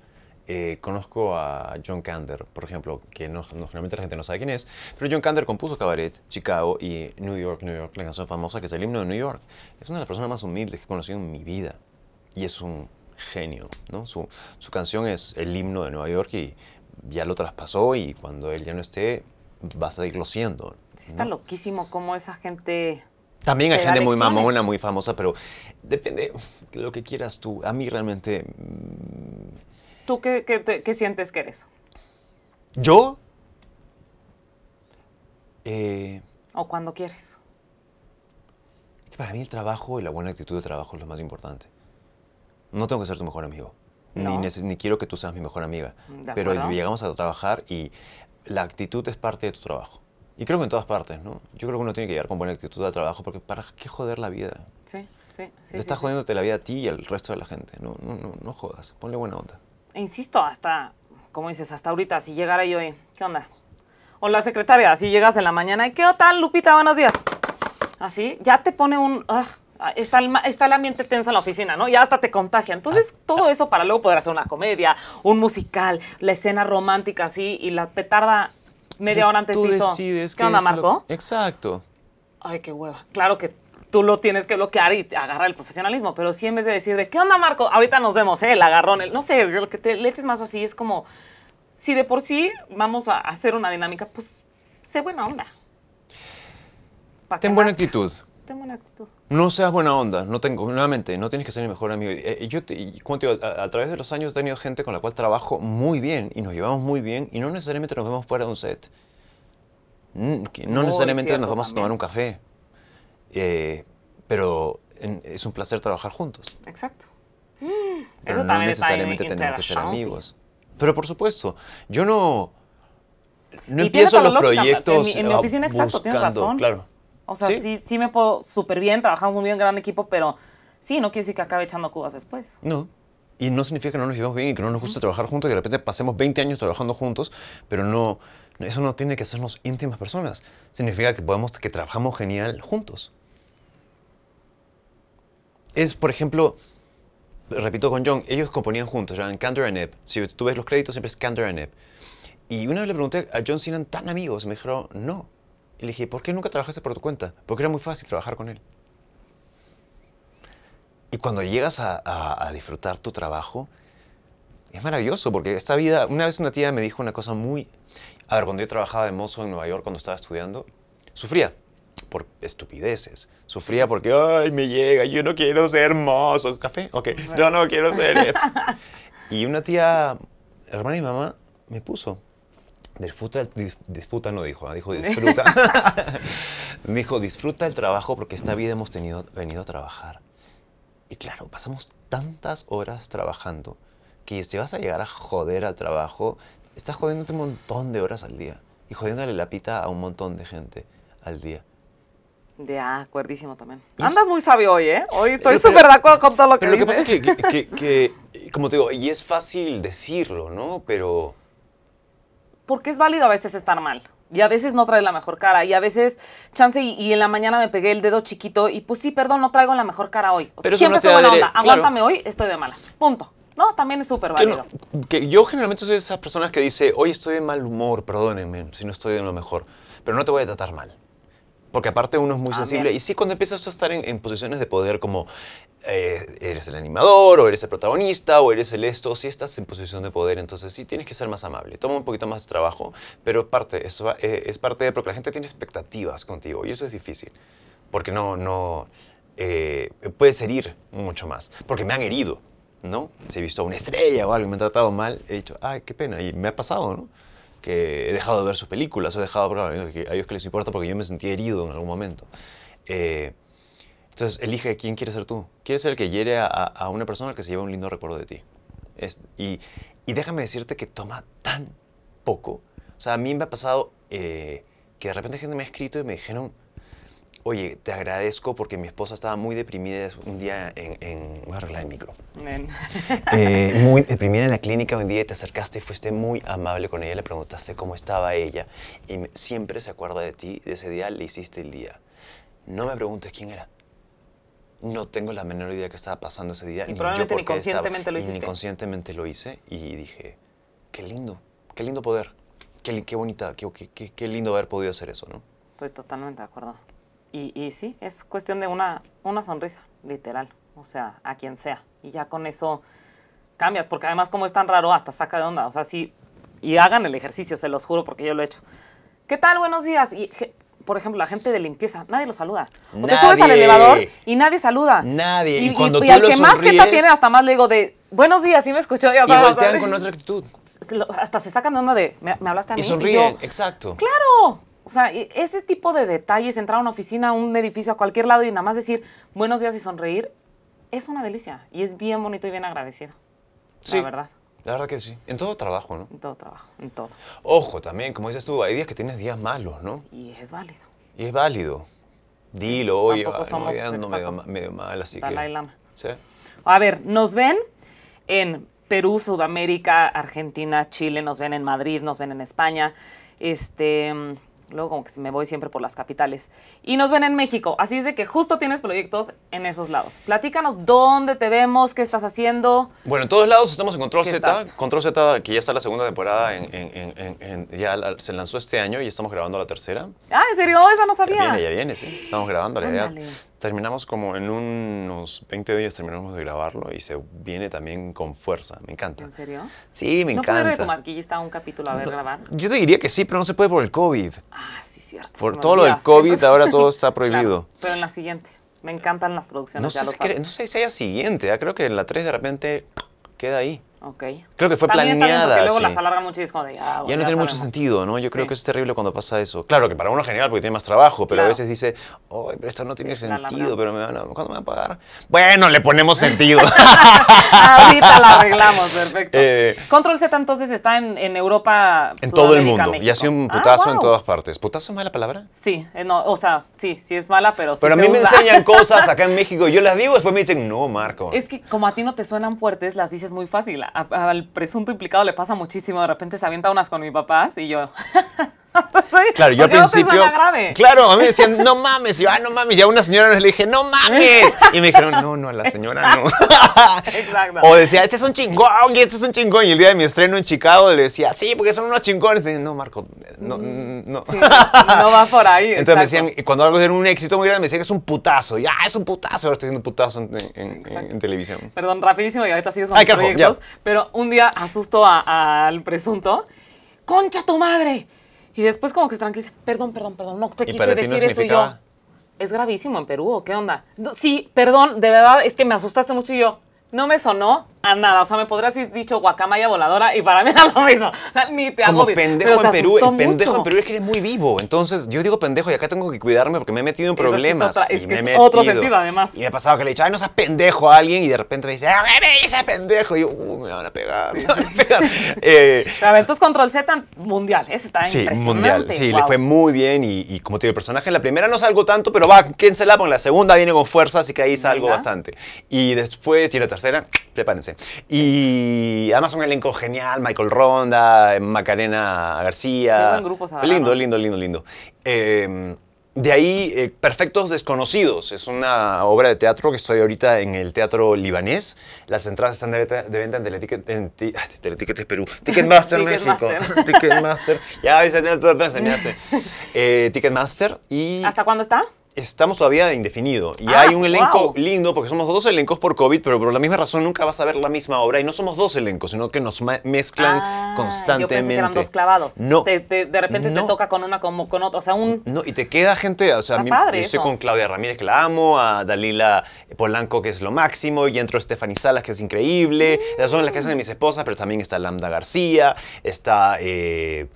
Eh, conozco a John Kander, por ejemplo, que no, generalmente la gente no sabe quién es, pero John Kander compuso Cabaret, Chicago y New York, New York, la canción famosa que es el himno de New York. Es una de las personas más humildes que he conocido en mi vida y es un genio, ¿no? Su, su canción es el himno de Nueva York y ya lo traspasó y cuando él ya no esté va a lo siendo. está loquísimo cómo esa gente también hay gente muy mamona, muy famosa, pero depende de lo que quieras tú. A mí realmente... Mm, ¿Tú qué, sientes que eres? ¿Yo? Eh, ¿O cuando quieres? Para mí el trabajo y la buena actitud de trabajo es lo más importante. No tengo que ser tu mejor amigo. ni, quiero que tú seas mi mejor amiga. Pero llegamos a trabajar y la actitud es parte de tu trabajo. Y creo que en todas partes, ¿no? Yo creo que uno tiene que llegar con buena actitud al trabajo porque ¿para qué joder la vida? Sí, sí, sí. Te estás sí, jodiéndote la vida a ti y al resto de la gente. No, no, no, no jodas. Ponle buena onda. E insisto, hasta, como dices, hasta ahorita, si llegara yo y, ¿qué onda? Hola, secretaria, si llegas en la mañana y, ¿qué tal, Lupita? Buenos días. Así, ya te pone un... ah, está, el, está el ambiente tenso en la oficina, ¿no? Ya hasta te contagia. Entonces, ah. todo eso para luego poder hacer una comedia, un musical, la escena romántica, así, y la, petarda media hora antes tú te ¿Qué onda, Marco? Exacto. Ay, qué hueva. Claro que tú lo tienes que bloquear y agarrar el profesionalismo, pero sí en vez de decir de, ¿qué onda, Marco? Ahorita nos vemos, ¿eh? El agarrón, No sé, lo que te le eches más así es como, si de por sí vamos a hacer una dinámica, pues sé buena onda. Ten buena actitud. Ten buena actitud no seas buena onda, no tengo, nuevamente, no tienes que ser mi mejor amigo. Eh, eh, yo te, a, través de los años he tenido gente con la cual trabajo muy bien y nos llevamos muy bien y no necesariamente nos vemos fuera de un set. Mm, no necesariamente nos vamos a tomar un café, eh, pero es un placer trabajar juntos. Exacto. pero no necesariamente tenemos que ser amigos. Pero por supuesto, yo no, no empiezo los proyectos oficina, claro o sea, sí, sí, me puedo súper bien, trabajamos muy bien, gran equipo, pero sí, no quiere decir que acabe echando cubas después. No. Y no significa que no nos llevamos bien y que no nos gusta trabajar juntos, que de repente pasemos 20 años trabajando juntos, pero no, eso no tiene que hacernos íntimas personas. Significa que podemos, que trabajamos genial juntos. Es, por ejemplo, repito con John, ellos componían juntos, eran Kander and Ebb. Si tú ves los créditos, siempre es Kander and Ebb. Y una vez le pregunté a John si eran tan amigos, me dijeron, no. Y le dije, ¿por qué nunca trabajaste por tu cuenta? Porque era muy fácil trabajar con él. Y cuando llegas a, disfrutar tu trabajo, es maravilloso, porque esta vida, una vez una tía me dijo una cosa muy... A ver, cuando yo trabajaba de mozo en Nueva York, cuando estaba estudiando, sufría por estupideces. Sufría porque, ay, me llega, yo no quiero ser mozo. ¿Café? Ok. No, no quiero ser... y una tía, hermana y mamá, me puso Disfruta, disfruta no dijo, ¿ah? dijo disfruta. dijo, disfruta el trabajo porque esta vida hemos tenido, venido a trabajar. Y claro, pasamos tantas horas trabajando que si vas a llegar a joder al trabajo, estás jodiendo un montón de horas al día y jodiéndole la pita a un montón de gente al día. De acuerdísimo también. Andas muy sabio hoy, ¿eh? Hoy eh, estoy súper de acuerdo con todo lo que pero Lo que pasa es que, como te digo, y es fácil decirlo, ¿no? Pero porque es válido a veces estar mal. Y a veces no trae la mejor cara. Y a veces, chance, y, en la mañana me pegué el dedo chiquito. Y pues sí, perdón, no traigo la mejor cara hoy. Pero siempre no soy buena onda. Aguántame hoy, estoy de malas. Punto. No, también es súper válido. que yo generalmente soy de esas personas que dice, hoy estoy de mal humor, perdónenme si no estoy de lo mejor. Pero no te voy a tratar mal. Porque aparte uno es muy ah, sensible. Y sí, cuando empiezas tú a estar en, posiciones de poder como eh, eres el animador o eres el protagonista o eres el esto, si sí estás en posición de poder, entonces sí tienes que ser más amable. Toma un poquito más de trabajo, pero parte, eso eh, es parte de... Porque la gente tiene expectativas contigo y eso es difícil. Porque no... no eh, puedes herir mucho más. Porque me han herido, ¿no? Si he visto a una estrella o algo me han tratado mal, he dicho, ay, qué pena. Y me ha pasado, ¿no? que he dejado de ver sus películas, he dejado, de a que les importa porque yo me sentí herido en algún momento. Eh, entonces, elige quién quieres ser tú. ¿Quieres ser el que hiere a, una persona que se lleva un lindo recuerdo de ti? y, déjame decirte que toma tan poco. O sea, a mí me ha pasado eh, que de repente gente me ha escrito y me dijeron, oye, te agradezco porque mi esposa estaba muy deprimida un día en... en a arreglar el micro. Eh, muy deprimida en la clínica un día te acercaste y fuiste muy amable con ella, le preguntaste cómo estaba ella y siempre se acuerda de ti, de ese día le hiciste el día. No me preguntes quién era. No tengo la menor idea de qué estaba pasando ese día. Y probablemente yo ni conscientemente lo hiciste. Ni conscientemente lo hice y dije, qué lindo, qué lindo poder, qué, bonita, qué, qué lindo haber podido hacer eso, ¿no? Estoy totalmente de acuerdo. Y, sí, es cuestión de una, una sonrisa, literal, o sea, a quien sea. Y ya con eso cambias, porque además como es tan raro, hasta saca de onda. O sea, sí, y hagan el ejercicio, se los juro, porque yo lo he hecho. ¿Qué tal? Buenos días. Y, por ejemplo, la gente de limpieza, nadie lo saluda. O te subes al elevador y nadie saluda. Nadie. Y, cuando al que sonríes, más tiene, hasta más le digo de, buenos días, ¿sí me escuchó? Y, voltean con otra actitud. Hasta se sacan de onda de, ¿me, hablaste a mí? Y sonríen, exacto. ¡Claro! O sea, e, ese tipo de detalles, entrar a una oficina, a un edificio, a cualquier lado y nada más decir buenos días y sonreír, es una delicia y es bien bonito y bien agradecido. Sí. La verdad. La verdad que sí. En todo trabajo, ¿no? En todo trabajo, en todo. Ojo, también, como dices tú, hay días que tienes días malos, ¿no? Y es válido. Y es válido. Dilo, oye, no, me ando medio, mal, así que... ¿Sí? A ver, nos ven en Perú, Sudamérica, Argentina, Chile, nos ven en Madrid, nos ven en España, este... Luego como que me voy siempre por las capitales. Y nos ven en México, así es de que justo tienes proyectos en esos lados. Platícanos dónde te vemos, qué estás haciendo. Bueno, en todos lados estamos en Control Z. Control Z, que ya está la segunda temporada, en, ya se lanzó este año y estamos grabando la tercera. Ah, ¿en serio? Esa no sabía. Ya viene, ya viene, sí. Estamos grabando la idea terminamos como en unos 20 días terminamos de grabarlo y se viene también con fuerza. Me encanta. ¿En serio? Sí, me encanta. ¿No puede retomar que ya está un capítulo a ver grabar? Yo te diría que sí, pero no se puede por el COVID. Ah, sí, cierto. Por todo lo del COVID ahora todo está prohibido. pero en la siguiente. Me encantan las producciones, no sé, no sé si haya siguiente. Ah, creo que en la 3 de repente queda ahí. Ok. Creo que fue planeada. luego las mucho de, ah, ya no tiene mucho sentido, ¿no? Yo creo que es terrible cuando pasa eso. Claro que para uno general, porque tiene más trabajo, pero a veces dice, oh, pero esto no tiene sentido, pero me ¿cuándo me van a pagar? Bueno, le ponemos sentido. Ahorita la arreglamos, perfecto. Eh, Control Z entonces está en, Europa, En todo el mundo. Y ha sido un putazo ah, en todas partes. ¿Putazo es mala palabra? Sí, eh, no, o sea, sí, sí es mala, pero sí Pero a mí me enseñan cosas acá en México, yo las digo, después me dicen, no, Marco. Es que como a ti no te suenan fuertes, las dices muy fácil al presunto implicado le pasa muchísimo. De repente se avienta unas con mi papá y yo, claro, yo al principio. Claro, a mí me decían, no mames. Y yo, ah, no mames. Y a una señora le dije, no mames. Y me dijeron, no, no, a la señora no. Exacto. O decía, este es un chingón, este es un chingón. Y el día de mi estreno en Chicago le decía, sí, porque son unos chingones. Y yo, no, Marco, no. Mm. No. no, va por ahí. Entonces me decían, y cuando algo era un éxito muy grande, me decían que es un putazo. ya ah, es un putazo. Ahora estoy haciendo putazo en, televisión. Perdón, rapidísimo, y ahorita sigues con los proyectos. pero un día asustó al presunto. ¡Concha tu madre! Y después como que se tranquiliza, perdón, perdón, perdón, no te quise decir eso yo. ¿Es gravísimo en Perú qué onda? sí, perdón, de verdad, es que me asustaste mucho y yo. No me sonó, a nada. O sea, me podrías haber dicho guacamaya voladora y para mí era lo mismo. O sea, ni Como pendejo en Perú. El pendejo en Perú es que eres muy vivo. Entonces, yo digo pendejo y acá tengo que cuidarme porque me he metido en problemas. me es, es, es otro sentido, además. Y me ha pasado que le he dicho, ay, no seas pendejo a alguien y de repente me dice, ay, me dices pendejo. Y yo, uh, me van a pegar, me van a pegar. eh, a ver, entonces Control Z mundial. Ese está sí, mundial. Sí, le fue muy bien y, como tiene el personaje en la primera no salgo tanto, pero va, quién se la en la segunda viene con fuerza, así que ahí salgo bastante. Y después, y la tercera, prepárense y además un elenco genial, Michael Ronda, Macarena García. Lindo, lindo, lindo, lindo. Em, de ahí, eh, Perfectos Desconocidos. Es una obra de teatro que estoy ahorita en el Teatro Libanés. Las entradas están de, venta, en Teleticket, Perú. Ticketmaster México. Ticketmaster. ya se me hace. Ticketmaster. Y, ¿Hasta cuándo está? estamos todavía indefinido. Y ah, hay un elenco lindo, porque somos dos elencos por COVID, pero por la misma razón nunca vas a ver la misma obra. Y no somos dos elencos, sino que nos mezclan ah, constantemente. Yo clavados. No. de repente te toca con una como con otra. O sea, un. No, y te queda gente. O sea, yo estoy con Claudia Ramírez, que la amo, a Dalila Polanco, que es lo máximo, y entro Stephanie Salas, que es increíble. Esas son las que hacen de mis esposas, pero también está Lambda García, está. Eh,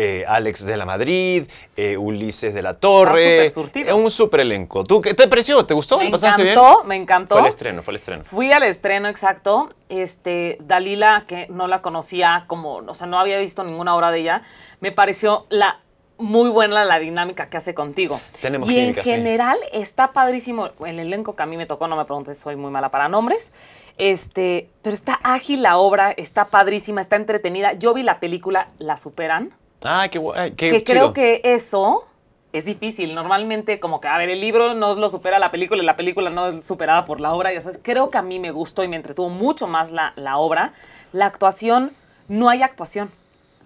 eh, Alex de la Madrid, eh, Ulises de la Torre. Es eh, un super elenco. ¿Tú te pareció? ¿Te gustó? Me encantó, Me encantó. Fue el estreno, fue el estreno. Fui al estreno, exacto. Este, Dalila, que no la conocía como, o sea, no había visto ninguna obra de ella, me pareció la muy buena la dinámica que hace contigo. Tenemos y en general está padrísimo el elenco que a mí me tocó, no me preguntes, soy muy mala para nombres. Este, pero está ágil la obra, está padrísima, está entretenida. Yo vi la película La Superan. Ah, eh, que creo que eso es difícil. Normalmente, como que, a ver, el libro no lo supera la película y la película no es superada por la obra. Ya sabes, creo que a mí me gustó y me entretuvo mucho más la obra. La actuación, no hay actuación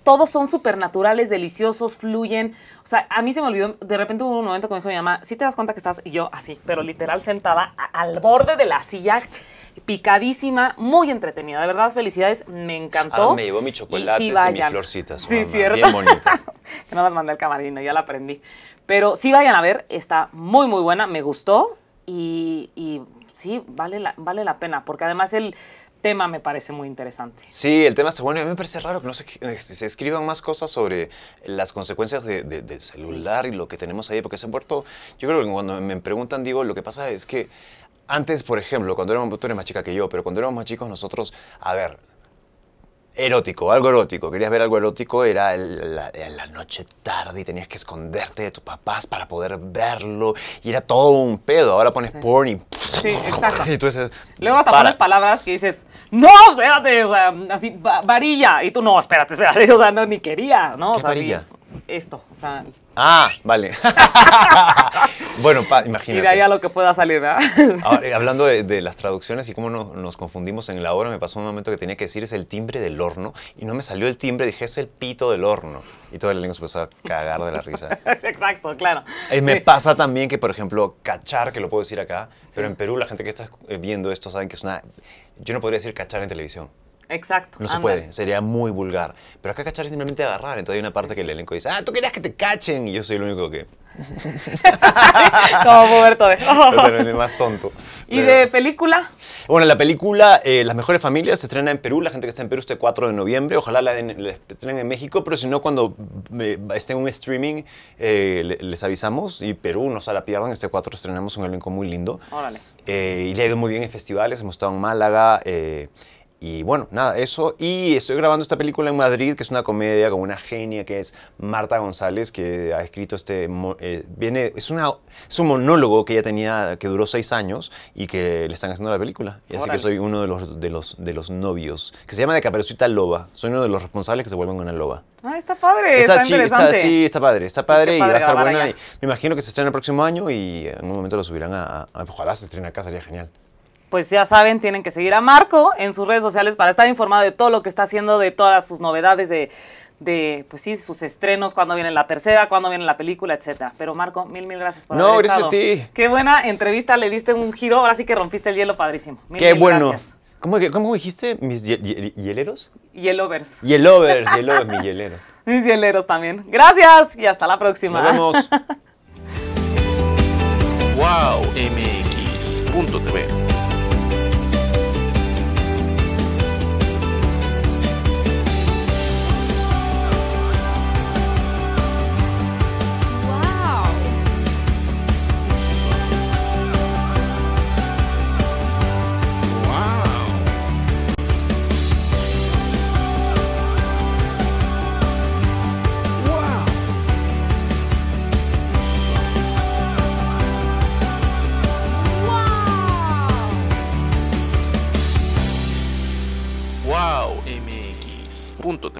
todos son supernaturales, deliciosos, fluyen. O sea, a mí se me olvidó, de repente hubo un momento que me dijo mi mamá, si te das cuenta que estás y yo así, pero literal sentada al borde de la silla, picadísima, muy entretenida. De verdad, felicidades, me encantó. Ah, me llevó mi chocolate y, mis florcitas. Sí, cierto. Bien bonita. No nada mandé al camarino, ya la aprendí. Pero sí vayan a ver, está muy, muy buena, me gustó y, sí, vale vale la pena, porque además el tema me parece muy interesante. Sí, el tema está bueno. A mí me parece raro que no se, se escriban más cosas sobre las consecuencias de, del celular y lo que tenemos ahí, porque se ha muerto yo creo que cuando me preguntan, digo, lo que pasa es que antes, por ejemplo, cuando éramos, tú eres más chica que yo, pero cuando éramos más chicos nosotros, a ver, erótico, algo erótico. Querías ver algo erótico, era la, la, noche tarde y tenías que esconderte de tus papás para poder verlo. Y era todo un pedo. Ahora pones sí. y... Sí, exacto. tú dices, Luego hasta las palabras que dices, no, espérate, o sea, así, varilla. Y tú, no, espérate, espérate, o sea, no, ni quería, ¿no? ¿Qué o sea, varilla? esto, o sea, Ah, vale. bueno, imagina. imagínate. ahí a lo que pueda salir, ¿verdad? hablando de, las traducciones y cómo nos confundimos en la obra, me pasó un momento que tenía que decir es el timbre del horno y no me salió el timbre, dije es el pito del horno. Y toda la lengua se empezó a cagar de la risa. Exacto, claro. Y me pasa también que, por ejemplo, cachar, que lo puedo decir acá, pero en Perú la gente que está eh, viendo esto saben que es una... Yo no podría decir cachar en televisión. Exacto. No se puede, sería muy vulgar. Pero acá cachar es simplemente agarrar. Entonces hay una parte que el elenco dice, ah, tú querías que te cachen. Y yo soy el único que... Como Roberto de... el más tonto. ¿Y de película? Bueno, la película eh, Las Mejores Familias se estrena en Perú. La gente que está en Perú este 4 de noviembre. Ojalá la, estrenen en México, pero si no, cuando eh, esté en un streaming, eh, les avisamos. Y Perú, no se la pierdan. Este 4 estrenamos un elenco muy lindo. Órale. y le ha ido muy bien en festivales. Hemos estado en Málaga, y bueno, nada, eso. Y estoy grabando esta película en Madrid, que es una comedia con una genia que es Marta González, que ha escrito este... Eh, viene, es, una, es un monólogo que ella tenía, que duró seis años y que le están haciendo la película. Y así que soy uno de los, de, los, de los novios, que se llama De Caperucita Loba. Soy uno de los responsables que se vuelven una loba. Ah, está padre, está, está interesante. sí, está padre, está padre, y va a estar buena. me imagino que se estrena el próximo año y en algún momento lo subirán a... ojalá se estrene acá, sería genial pues ya saben, tienen que seguir a Marco en sus redes sociales para estar informado de todo lo que está haciendo, de todas sus novedades, de, pues sí, sus estrenos, cuándo viene la tercera, cuándo viene la película, etcétera. Pero Marco, mil, mil gracias por haber estado. No, gracias a ti. Qué buena entrevista, le diste un giro, ahora sí que rompiste el hielo padrísimo. Qué bueno. ¿Cómo, ¿Cómo, dijiste? ¿Mis hieleros? Hielovers. Hielovers, hielovers, mis hieleros. Mis hieleros también. Gracias y hasta la próxima. Nos vemos. wow, MX.tv puntos